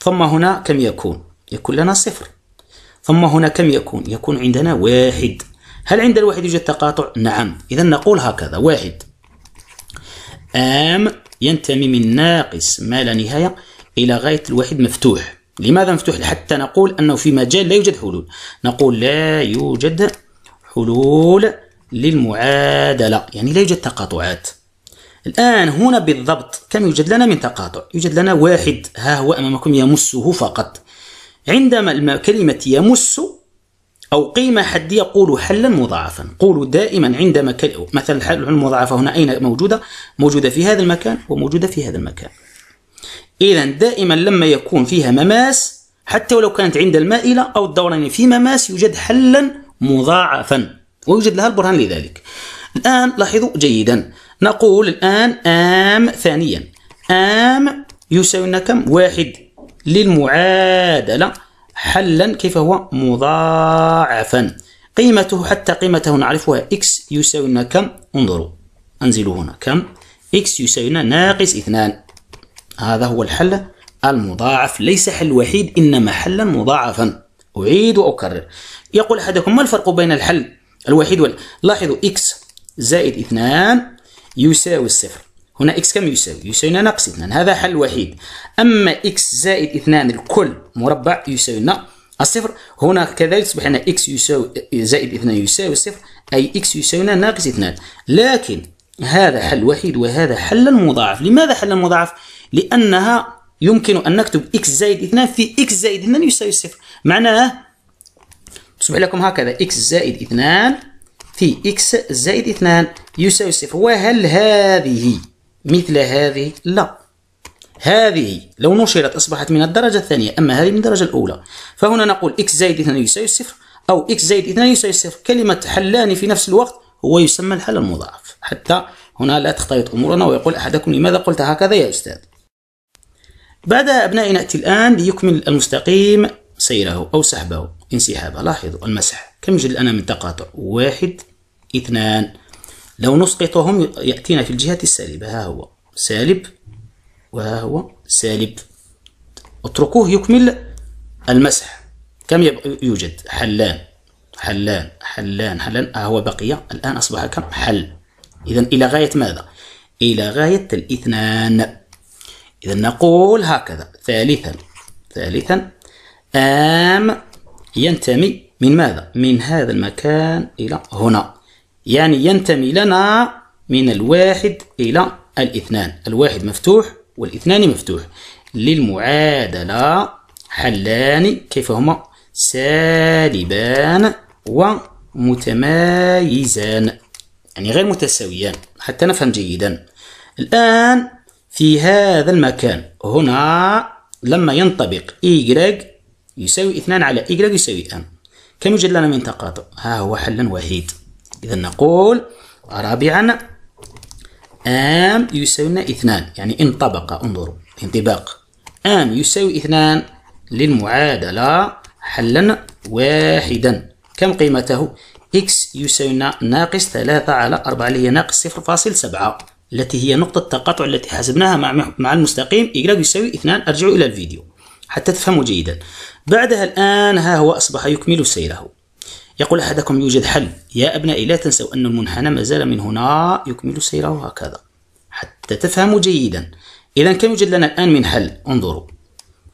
ثم هنا كم يكون يكون لنا صفر ثم هنا كم يكون يكون عندنا واحد هل عند الواحد يوجد تقاطع نعم إذا نقول هكذا واحد آم ينتمي من ناقص ما لا نهاية إلى غاية الواحد مفتوح لماذا مفتوح حتى نقول أنه في مجال لا يوجد حلول نقول لا يوجد حلول للمعادلة يعني لا يوجد تقاطعات الآن هنا بالضبط كم يوجد لنا من تقاطع يوجد لنا واحد ها هو أمامكم يمسه فقط عندما كلمة يمس أو قيمة حدية قولوا حلا مضاعفا قولوا دائما عندما مثلا الحل المضاعفة هنا أين موجودة موجودة في هذا المكان وموجودة في هذا المكان إذا دائما لما يكون فيها مماس حتى ولو كانت عند المائلة أو الدوران في مماس يوجد حلا مضاعفا ويوجد لها البرهان لذلك الآن لاحظوا جيدا نقول الآن آم ثانيا آم يساوي لنا كم؟ واحد للمعادلة حلا كيف هو؟ مضاعفا قيمته حتى قيمته نعرفها إكس يساوي لنا كم؟ انظروا أنزل هنا كم؟ إكس يساوي لنا ناقص اثنان هذا هو الحل المضاعف ليس حل وحيد إنما حلا مضاعفا أعيد وأكرر يقول أحدكم ما الفرق بين الحل الوحيد وال... لاحظوا إكس زائد اثنان يساوي الصفر هنا إكس كم يساوي؟ يساوي ناقص اثنان هذا حل وحيد أما إكس زائد اثنان الكل مربع يساوي لنا الصفر هنا كذلك تصبح أن إكس يساوي زائد اثنان يساوي الصفر أي إكس يساوي ناقص اثنان لكن هذا حل وحيد وهذا حل مضاعف لماذا حل مضاعف؟ لأنها يمكن أن نكتب إكس زائد اثنان في إكس زائد اثنان يساوي الصفر معناه تصبح لكم هكذا إكس زائد اثنان في إكس زائد اثنان يساوي صفر وهل هذه مثل هذه؟ لا هذه لو نشرت أصبحت من الدرجة الثانية أما هذه من الدرجة الأولى فهنا نقول إكس زائد اثنان يساوي صفر أو إكس زائد اثنان يساوي صفر كلمة حلان في نفس الوقت هو يسمى الحل المضاعف حتى هنا لا تختلط أمورنا ويقول أحدكم لماذا قلت هكذا يا أستاذ بعد أبنائي نأتي الآن ليكمل المستقيم سيره أو سحبه انسحابه لاحظوا المسح كم يوجد الآن من تقاطع واحد اثنان لو نسقطهم يأتينا في الجهة السالبة ها هو سالب وها هو سالب اتركوه يكمل المسح كم يوجد حلان حلان حلان حلان ها هو بقية الآن أصبح كم حل إذا إلى غاية ماذا إلى غاية الاثنان إذا نقول هكذا ثالثا ثالثا آم ينتمي من ماذا؟ من هذا المكان إلى هنا يعني ينتمي لنا من الواحد إلى الاثنان الواحد مفتوح والاثنان مفتوح للمعادلة حلان كيف هما سالبان ومتمايزان يعني غير متساويان حتى نفهم جيدا الآن في هذا المكان هنا لما ينطبق إيجريك يساوي اثنان على إيجريك يساوي أن كم يوجد لنا من تقاطع ها هو حل وحيد إذا نقول رابعا آم يساوي لنا اثنان يعني انطبق انظروا انطباق آم يساوي اثنان للمعادلة حلا واحدا كم قيمته؟ اكس يساوي لنا ناقص ثلاثة على أربعة اللي هي ناقص صفر فاصل سبعة التي هي نقطة التقاطع التي حسبناها مع مع المستقيم y يساوي اثنان ارجعوا إلى الفيديو حتى تفهموا جيدا بعدها الآن ها هو أصبح يكمل سيره يقول أحدكم يوجد حل يا أبنائي لا تنسوا أن المنحنى ما زال من هنا يكمل سيره هكذا حتى تفهموا جيدا إذا كم يوجد لنا الآن من حل انظروا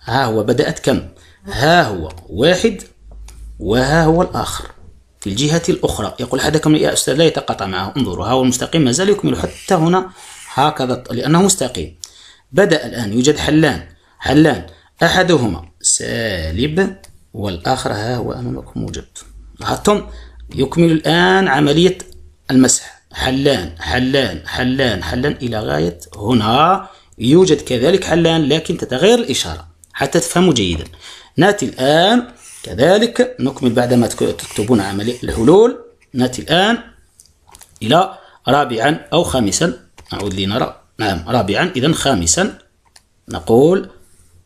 ها هو بدأت كم ها هو واحد وها هو الآخر في الجهة الأخرى يقول أحدكم يا أستاذ لا يتقاطع معه انظروا ها هو المستقيم ما زال يكمل حتى هنا هكذا لأنه مستقيم بدأ الآن يوجد حلان حلان أحدهما سالب والآخر ها هو أمامكم موجب لاحظتم يكمل الآن عملية المسح حلان حلان حلان حلان إلى غاية هنا يوجد كذلك حلان لكن تتغير الإشارة حتى تفهموا جيدا نأتي الآن كذلك نكمل بعدما تكتبون عملية الحلول نأتي الآن إلى رابعا أو خامسا نعود لنرى نعم رابعا إذا خامسا نقول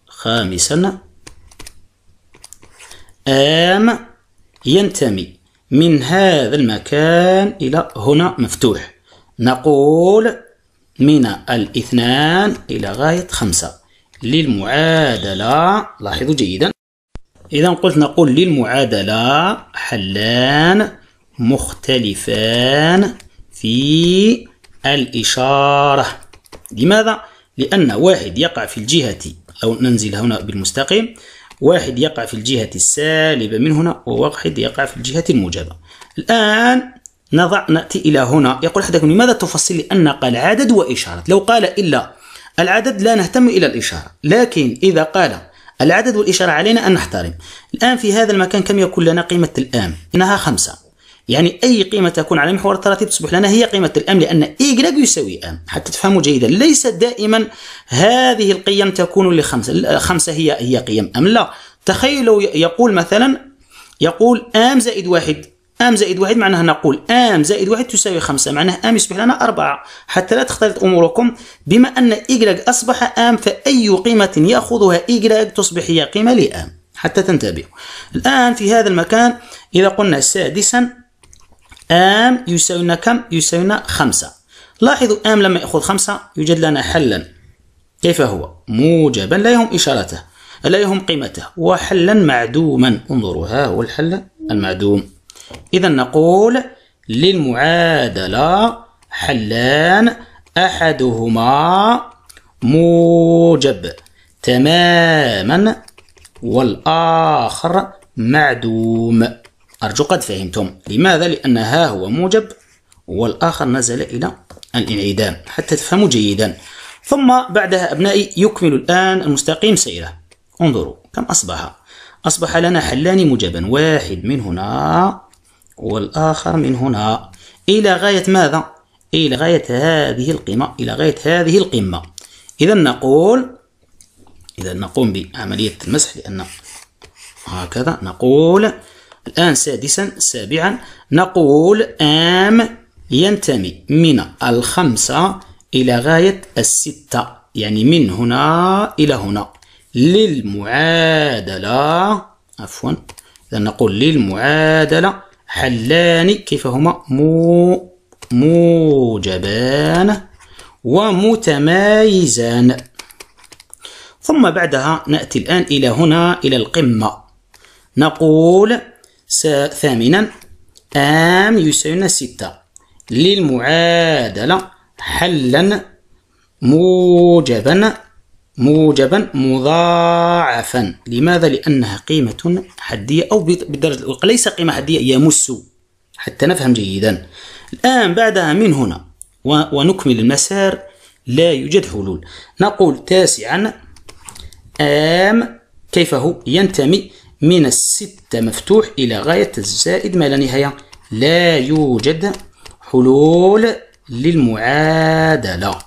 خامسا أم ينتمي من هذا المكان إلى هنا مفتوح نقول من الاثنان إلى غاية خمسة للمعادلة لاحظوا جيدا إذا قلت نقول للمعادلة حلان مختلفان في الإشارة لماذا؟ لأن واحد يقع في الجهة أو ننزل هنا بالمستقيم واحد يقع في الجهة السالبة من هنا وواحد يقع في الجهة الموجبة الآن نضع نأتي إلى هنا يقول أحدكم لماذا تفصل لأن قال عدد وإشارة لو قال إلا العدد لا نهتم إلى الإشارة لكن إذا قال العدد والإشارة علينا أن نحترم الآن في هذا المكان كم يكون لنا قيمة الآن إنها خمسة يعني أي قيمة تكون على محور التراتيب تصبح لنا هي قيمة الأم لأن إي يساوي أم حتى تفهموا جيدا ليس دائما هذه القيم تكون لخمسة خمسة هي هي قيم أم لا تخيلوا يقول مثلا يقول أم زائد واحد ام زائد واحد معناها نقول ام زائد واحد تساوي خمسة معناها ام يصبح لنا أربعة حتى لا تختلط اموركم بما ان إيجراج اصبح ام فاي قيمه ياخذها إيجراج تصبح هي قيمه لام حتى تنتبهوا الان في هذا المكان اذا قلنا سادسا ام يساوينا كم يساوينا خمسة لاحظوا ام لما يأخذ خمسة يوجد لنا حلا كيف هو موجبا لا يهم إشارته لا يهم قيمته وحلا معدوما انظروا ها هو الحل المعدوم إذا نقول للمعادلة حلان أحدهما موجب تماما والآخر معدوم أرجو قد فهمتم لماذا؟ لأن ها هو موجب والآخر نزل إلى الانعدام حتى تفهموا جيدا ثم بعدها أبنائي يكمل الآن المستقيم سيره انظروا كم أصبح أصبح لنا حلان موجبا واحد من هنا والآخر من هنا إلى غاية ماذا؟ إلى غاية هذه القمة إلى غاية هذه القمة إذا نقول إذا نقوم بعملية المسح لأن هكذا نقول الآن سادسا سابعا نقول آم ينتمي من الخمسة إلى غاية الستة يعني من هنا إلى هنا للمعادلة عفوا إذا نقول للمعادلة حلان كيف هما مو موجبان ومتمايزان ثم بعدها نأتي الآن إلى هنا إلى القمة نقول ثامنا ام يساوينا ستة للمعادلة حلا موجبا موجبا مضاعفا لماذا لأنها قيمة حدية أو بالدرجة الأولى ليس قيمة حدية يمس حتى نفهم جيدا الآن بعدها من هنا ونكمل المسار لا يوجد حلول نقول تاسعا آم كيف هو ينتمي من الستة مفتوح إلى غاية الزائد ما لا نهاية لا يوجد حلول للمعادلة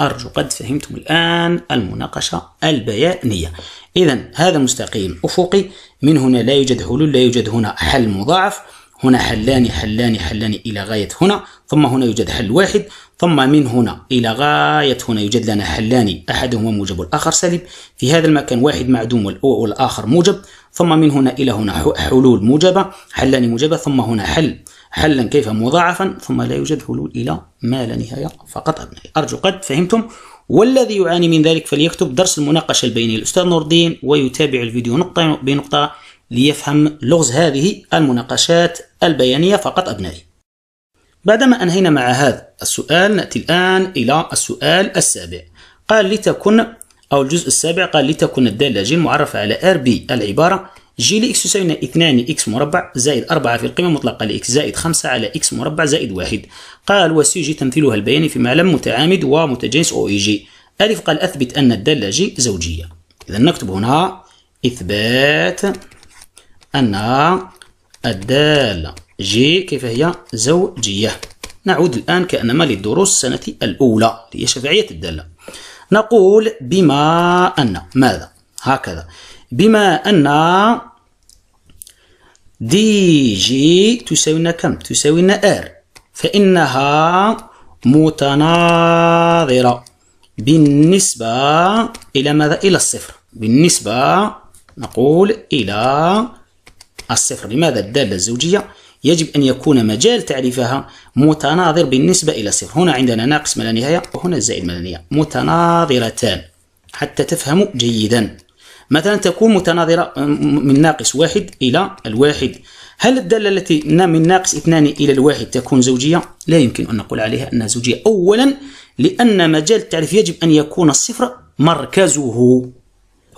أرجو قد فهمتم الآن المناقشة البيانية إذا هذا مستقيم أفقي من هنا لا يوجد حلول لا يوجد هنا حل مضاعف هنا حلان حلان حلان إلى غاية هنا ثم هنا يوجد حل واحد ثم من هنا إلى غاية هنا يوجد لنا حلان أحدهما موجب والآخر سالب في هذا المكان واحد معدوم والآخر موجب ثم من هنا إلى هنا حلول موجبة حلان موجبة ثم هنا حل حلا كيف مضاعفا ثم لا يوجد حلول إلى ما لا نهاية فقط أبنائي أرجو قد فهمتم والذي يعاني من ذلك فليكتب درس المناقشة البينية الأستاذ نور الدين ويتابع الفيديو نقطة بنقطة ليفهم لغز هذه المناقشات البيانية فقط أبنائي بعدما أنهينا مع هذا السؤال نأتي الآن إلى السؤال السابع قال لتكن أو الجزء السابع قال لتكن الدالة ج المعرفة على ار بي العبارة ج لإكس يساوي 2 إكس مربع زائد 4 في القيمة المطلقة لإكس زائد 5 على إكس مربع زائد 1 قال وسي جي تمثيلها البياني في معلم متعامد ومتجانس أو إي جي ألف قال أثبت أن الدالة ج زوجية إذا نكتب هنا إثبات أن الدالة جي كيف هي زوجية نعود الآن كأنما للدروس السنة الأولى هي شفعية الدالة نقول بما أن ماذا هكذا بما أن دي جي تساوينا كم تساوينا ار فإنها متناظرة بالنسبة إلى ماذا إلى الصفر بالنسبة نقول إلى الصفر لماذا الدالة الزوجية يجب أن يكون مجال تعريفها متناظر بالنسبة إلى صفر هنا عندنا ناقص ما لا نهاية وهنا زائد ما لا نهاية متناظرتان حتى تفهموا جيدا مثلا تكون متناظرة من ناقص واحد إلى الواحد هل الدالة التي من ناقص اثنان إلى الواحد تكون زوجية؟ لا يمكن أن نقول عليها أنها زوجية أولا لأن مجال التعريف يجب أن يكون الصفر مركزه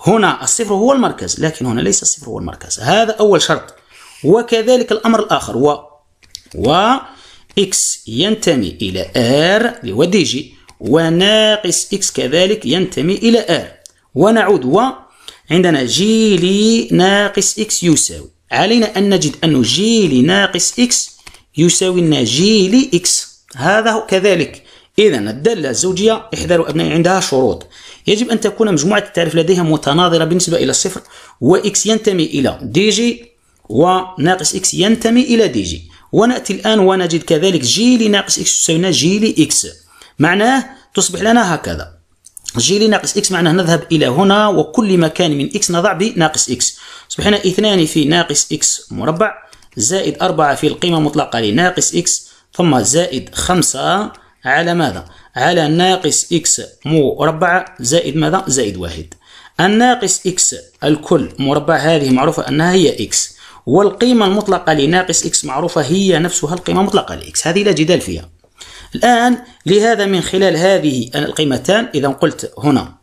هنا الصفر هو المركز لكن هنا ليس الصفر هو المركز هذا أول شرط وكذلك الأمر الآخر و و x ينتمي إلى r لودي جي وناقص x كذلك ينتمي إلى r ونعود و عندنا جي لي ناقص x يساوي علينا أن نجد أن جي لي ناقص x يساوي لنا جي لي x هذا كذلك إذا الدالة الزوجية احذروا أبنائي عندها شروط يجب أن تكون مجموعة التعريف لديها متناظرة بالنسبة إلى الصفر وإكس ينتمي إلى دي جي وناقص إكس ينتمي إلى دي جي ونأتي الآن ونجد كذلك جي لناقص إكس تساوي جي لإكس معناه تصبح لنا هكذا جي لي ناقص اكس معناه نذهب الى هنا وكل مكان من اكس نضع بناقص اكس تصبح هنا اثنان في ناقص اكس مربع زائد أربعة في القيمة المطلقة لناقص اكس ثم زائد خمسة على ماذا؟ على ناقص إكس مربع زائد ماذا؟ زائد واحد الناقص إكس الكل مربع هذه معروفة أنها هي إكس والقيمة المطلقة لناقص إكس معروفة هي نفسها القيمة المطلقة لإكس هذه لا جدال فيها الآن لهذا من خلال هذه القيمتان إذا قلت هنا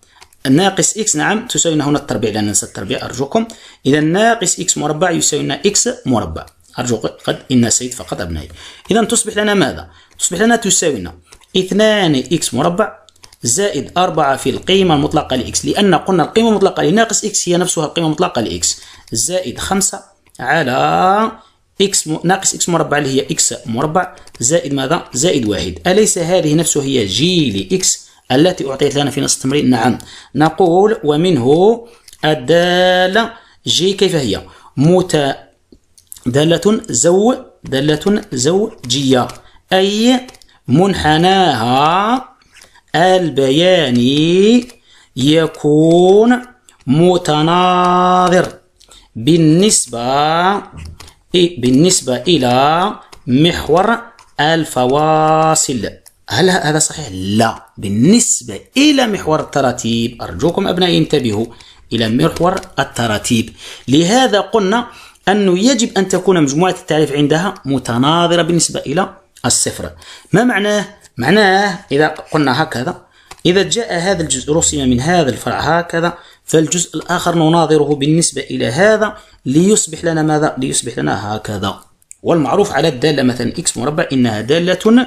الناقص x نعم تساوينا هنا التربيع لا ننسى التربيع أرجوكم إذا ناقص x مربع يساوينا x مربع أرجو قد إن نسيت فقط أبنائي إذا تصبح لنا ماذا؟ تصبح لنا تساوينا 2 إكس مربع زائد 4 في القيمة المطلقة لإكس لأن قلنا القيمة المطلقة لناقص إكس هي نفسها القيمة المطلقة لإكس زائد 5 على إكس م... ناقص إكس مربع اللي هي إكس مربع زائد ماذا؟ زائد واحد أليس هذه نفسها هي جي لإكس التي أعطيت لنا في نص التمرين؟ نعم نقول ومنه الدالة جي كيف هي؟ مت دالة زو دالة زوجية أي منحناها البياني يكون متناظر بالنسبة بالنسبة إلى محور الفواصل هل هذا صحيح؟ لا بالنسبة إلى محور التراتيب أرجوكم أبنائي انتبهوا إلى محور التراتيب لهذا قلنا أنه يجب أن تكون مجموعة التعريف عندها متناظرة بالنسبة إلى الصفر ما معناه؟ معناه إذا قلنا هكذا إذا جاء هذا الجزء رسم من هذا الفرع هكذا فالجزء الآخر نناظره بالنسبة إلى هذا ليصبح لنا ماذا؟ ليصبح لنا هكذا والمعروف على الدالة مثلا إكس مربع إنها دالة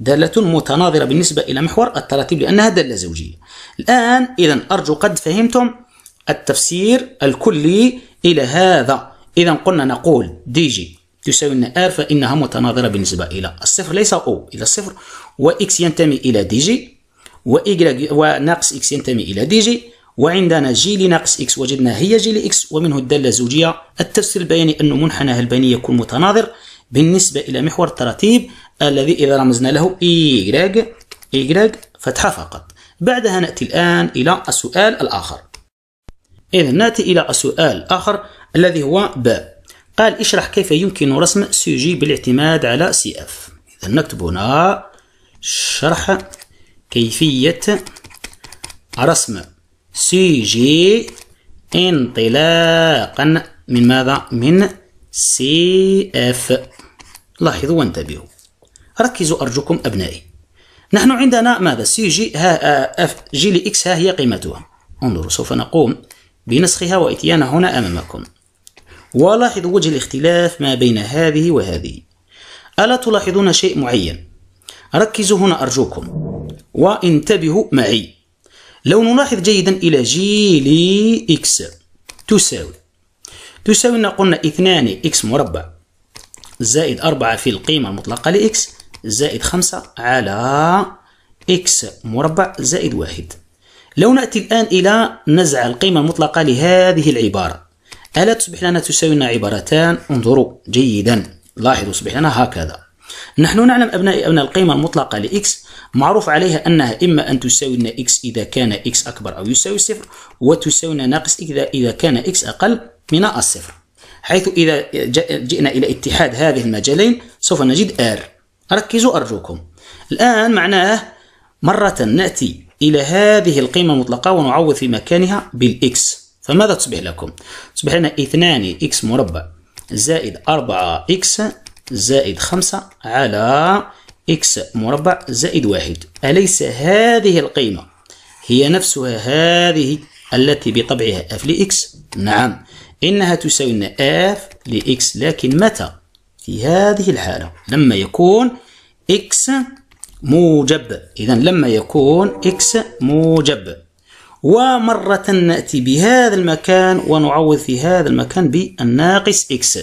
دالة متناظرة بالنسبة إلى محور التراتيب لأنها دالة زوجية الآن إذا أرجو قد فهمتم التفسير الكلي إلى هذا إذا قلنا نقول دي جي تساوي لنا ار فانها متناظره بالنسبه الى الصفر ليس او الى الصفر واكس ينتمي الى دي جي وناقص اكس ينتمي الى دي جي وعندنا جي لناقص اكس وجدنا هي جي لاكس ومنه الداله الزوجيه التفسير البياني ان منحنى البني يكون متناظر بالنسبه الى محور التراتيب الذي اذا رمزنا له y y فتحه فقط بعدها ناتي الان الى السؤال الاخر اذا ناتي الى السؤال الاخر الذي هو باب قال اشرح كيف يمكن رسم سيجي بالاعتماد على سي اف إذا نكتب هنا شرح كيفية رسم سيجي انطلاقا من ماذا؟ من سي اف لاحظوا وانتبهوا ركزوا أرجوكم أبنائي نحن عندنا ماذا؟ سي جي ها آه، اف جي لإكس ها هي قيمتها انظروا سوف نقوم بنسخها وإتيانها هنا أمامكم ولاحظ وجه الاختلاف ما بين هذه وهذه ألا تلاحظون شيء معين؟ ركزوا هنا أرجوكم وانتبهوا معي لو نلاحظ جيدا إلى جي لي إكس تساوي تساوي أن قلنا اثنان إكس مربع زائد أربعة في القيمة المطلقة لإكس زائد خمسة على إكس مربع زائد واحد لو نأتي الآن إلى نزع القيمة المطلقة لهذه العبارة ألا تصبح لنا تساوينا عبارتان انظروا جيدا لاحظوا تصبح لنا هكذا نحن نعلم أبنائي أن القيمة المطلقة لإكس معروف عليها أنها إما أن تساوي لنا إكس إذا كان إكس أكبر أو يساوي صفر وتساوي لنا ناقص x إذا كان إكس أقل من الصفر حيث إذا جئنا إلى اتحاد هذه المجالين سوف نجد R ركزوا أرجوكم الآن معناه مرة نأتي إلى هذه القيمة المطلقة ونعوض في مكانها بالإكس فماذا تصبح لكم؟ تصبح لنا 2 إكس مربع زائد 4 إكس زائد 5 على إكس مربع زائد واحد أليس هذه القيمة هي نفسها هذه التي بطبعها اف لإكس؟ نعم إنها تساوي لنا اف لإكس لكن متى؟ في هذه الحالة لما يكون إكس موجب إذا لما يكون إكس موجب ومرة نأتي بهذا المكان ونعوض في هذا المكان بالناقص إكس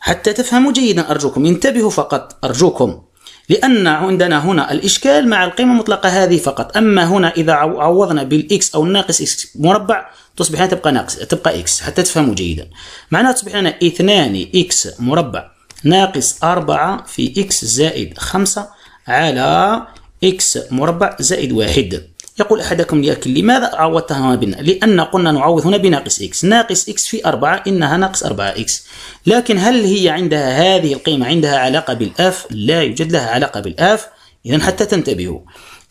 حتى تفهموا جيدا أرجوكم انتبهوا فقط أرجوكم لأن عندنا هنا الإشكال مع القيمة المطلقة هذه فقط أما هنا إذا عوضنا بالإكس أو الناقص إكس مربع تصبح هنا تبقى ناقص تبقى إكس حتى تفهموا جيدا معناها تصبح لنا 2 إكس مربع ناقص 4 في إكس زائد 5 على إكس مربع زائد 1 يقول أحدكم لأكل لماذا عوضتها بنا لأن قلنا نعوض هنا بناقص إكس ناقص إكس في أربعة إنها ناقص أربعة إكس لكن هل هي عندها هذه القيمة عندها علاقة بالأف لا يوجد لها علاقة بالأف إذا حتى تنتبهوا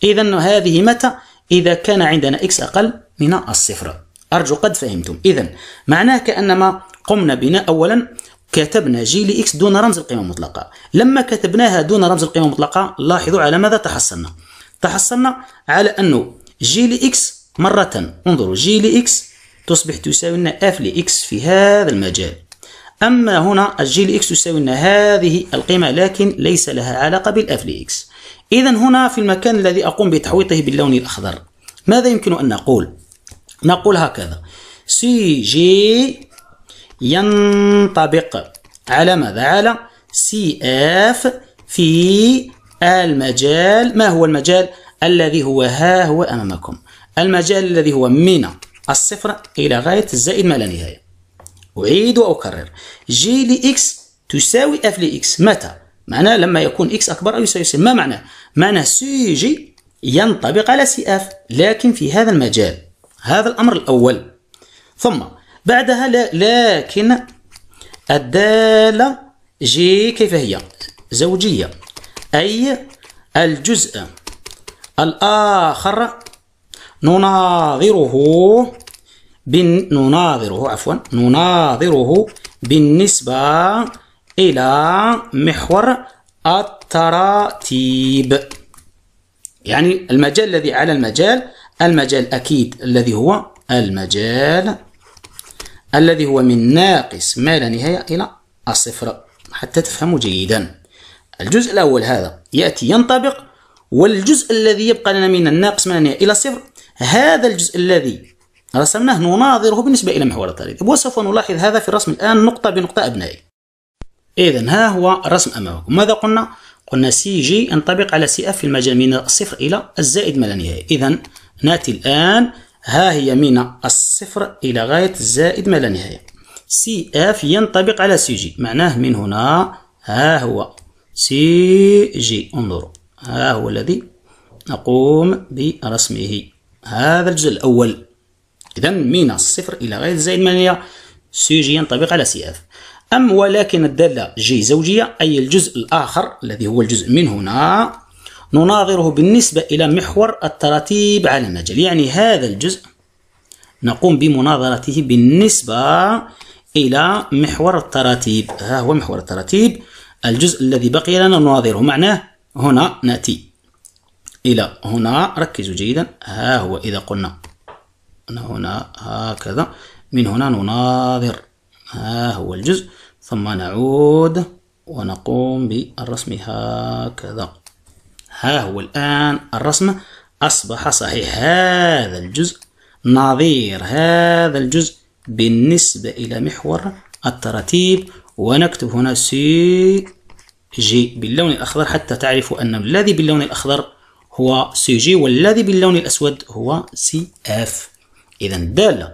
إذا هذه متى إذا كان عندنا إكس أقل من الصفر أرجو قد فهمتم إذا معناه كأنما قمنا بنا أولا كتبنا جي لإكس دون رمز القيمة المطلقة لما كتبناها دون رمز القيمة المطلقة لاحظوا على ماذا تحصلنا تحصلنا على أنه جي لإكس مرة انظروا جي لإكس تصبح تساوي لنا اف لإكس في هذا المجال أما هنا الجي لإكس تساوي لنا هذه القيمة لكن ليس لها علاقة بالأف لإكس إذا هنا في المكان الذي أقوم بتحويطه باللون الأخضر ماذا يمكن أن نقول؟ نقول هكذا سي جي ينطبق على ماذا؟ على سي اف في المجال ما هو المجال الذي هو ها هو أمامكم المجال الذي هو من الصفر إلى غاية الزائد ما لا نهاية أعيد وأكرر جي لإكس تساوي اف لإكس متى؟ معناه لما يكون إكس أكبر أو يساوي سي ما معناه؟ معناه سي جي ينطبق على سي اف لكن في هذا المجال هذا الأمر الأول ثم بعدها لا لكن الدالة جي كيف هي؟ زوجية أي الجزء الآخر نناظره بن نناظره عفوا نناظره بالنسبة إلى محور التراتيب يعني المجال الذي على المجال المجال أكيد الذي هو المجال الذي هو من ناقص ما لا نهاية إلى الصفر حتى تفهموا جيدا الجزء الأول هذا يأتي ينطبق والجزء الذي يبقى لنا من الناقص من إلى صفر هذا الجزء الذي رسمناه نناظره بالنسبة إلى محور الطريق وسوف نلاحظ هذا في الرسم الآن نقطة بنقطة أبنائي إذا ها هو الرسم أمامكم ماذا قلنا؟ قلنا سي جي ينطبق على سي اف في المجال من الصفر إلى الزائد ما لا نهاية إذا نأتي الآن ها هي من الصفر إلى غاية الزائد ما لا نهاية سي اف ينطبق على سي جي معناه من هنا ها هو سي جي انظروا ها هو الذي نقوم برسمه هذا الجزء الأول إذا من الصفر إلى غير الزائد 8 سي جي ينطبق على سي اف أم ولكن الدالة جي زوجية أي الجزء الآخر الذي هو الجزء من هنا نناظره بالنسبة إلى محور التراتيب على المجال يعني هذا الجزء نقوم بمناظرته بالنسبة إلى محور التراتيب ها هو محور التراتيب الجزء الذي بقي لنا نناظره معناه هنا نأتي إلى هنا ركزوا جيدا ها هو إذا قلنا هنا هكذا من هنا نناظر ها هو الجزء ثم نعود ونقوم بالرسم هكذا ها هو الآن الرسم أصبح صحيح هذا الجزء نظير هذا الجزء بالنسبة إلى محور الترتيب ونكتب هنا سي جي باللون الأخضر حتى تعرفوا أن الذي باللون الأخضر هو سي جي والذي باللون الأسود هو سي اف إذا دالة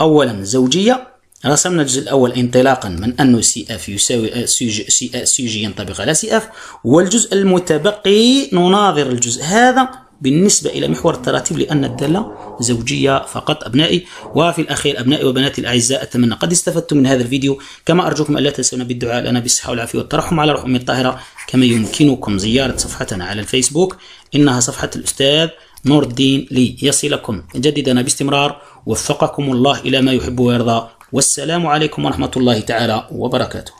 أولا زوجية رسمنا الجزء الأول انطلاقا من أن سي اف يساوي سي جي, سي جي ينطبق على سي اف والجزء المتبقي نناظر الجزء هذا بالنسبة إلى محور التراتيب لأن الدالة زوجية فقط أبنائي وفي الأخير أبنائي وبناتي الأعزاء أتمنى قد استفدتم من هذا الفيديو كما أرجوكم ألا تنسونا بالدعاء لنا بالصحة والعافية والترحم على روح أمي الطاهرة كما يمكنكم زيارة صفحتنا على الفيسبوك إنها صفحة الأستاذ نور الدين ليصلكم جددنا باستمرار وفقكم الله إلى ما يحب ويرضى والسلام عليكم ورحمة الله تعالى وبركاته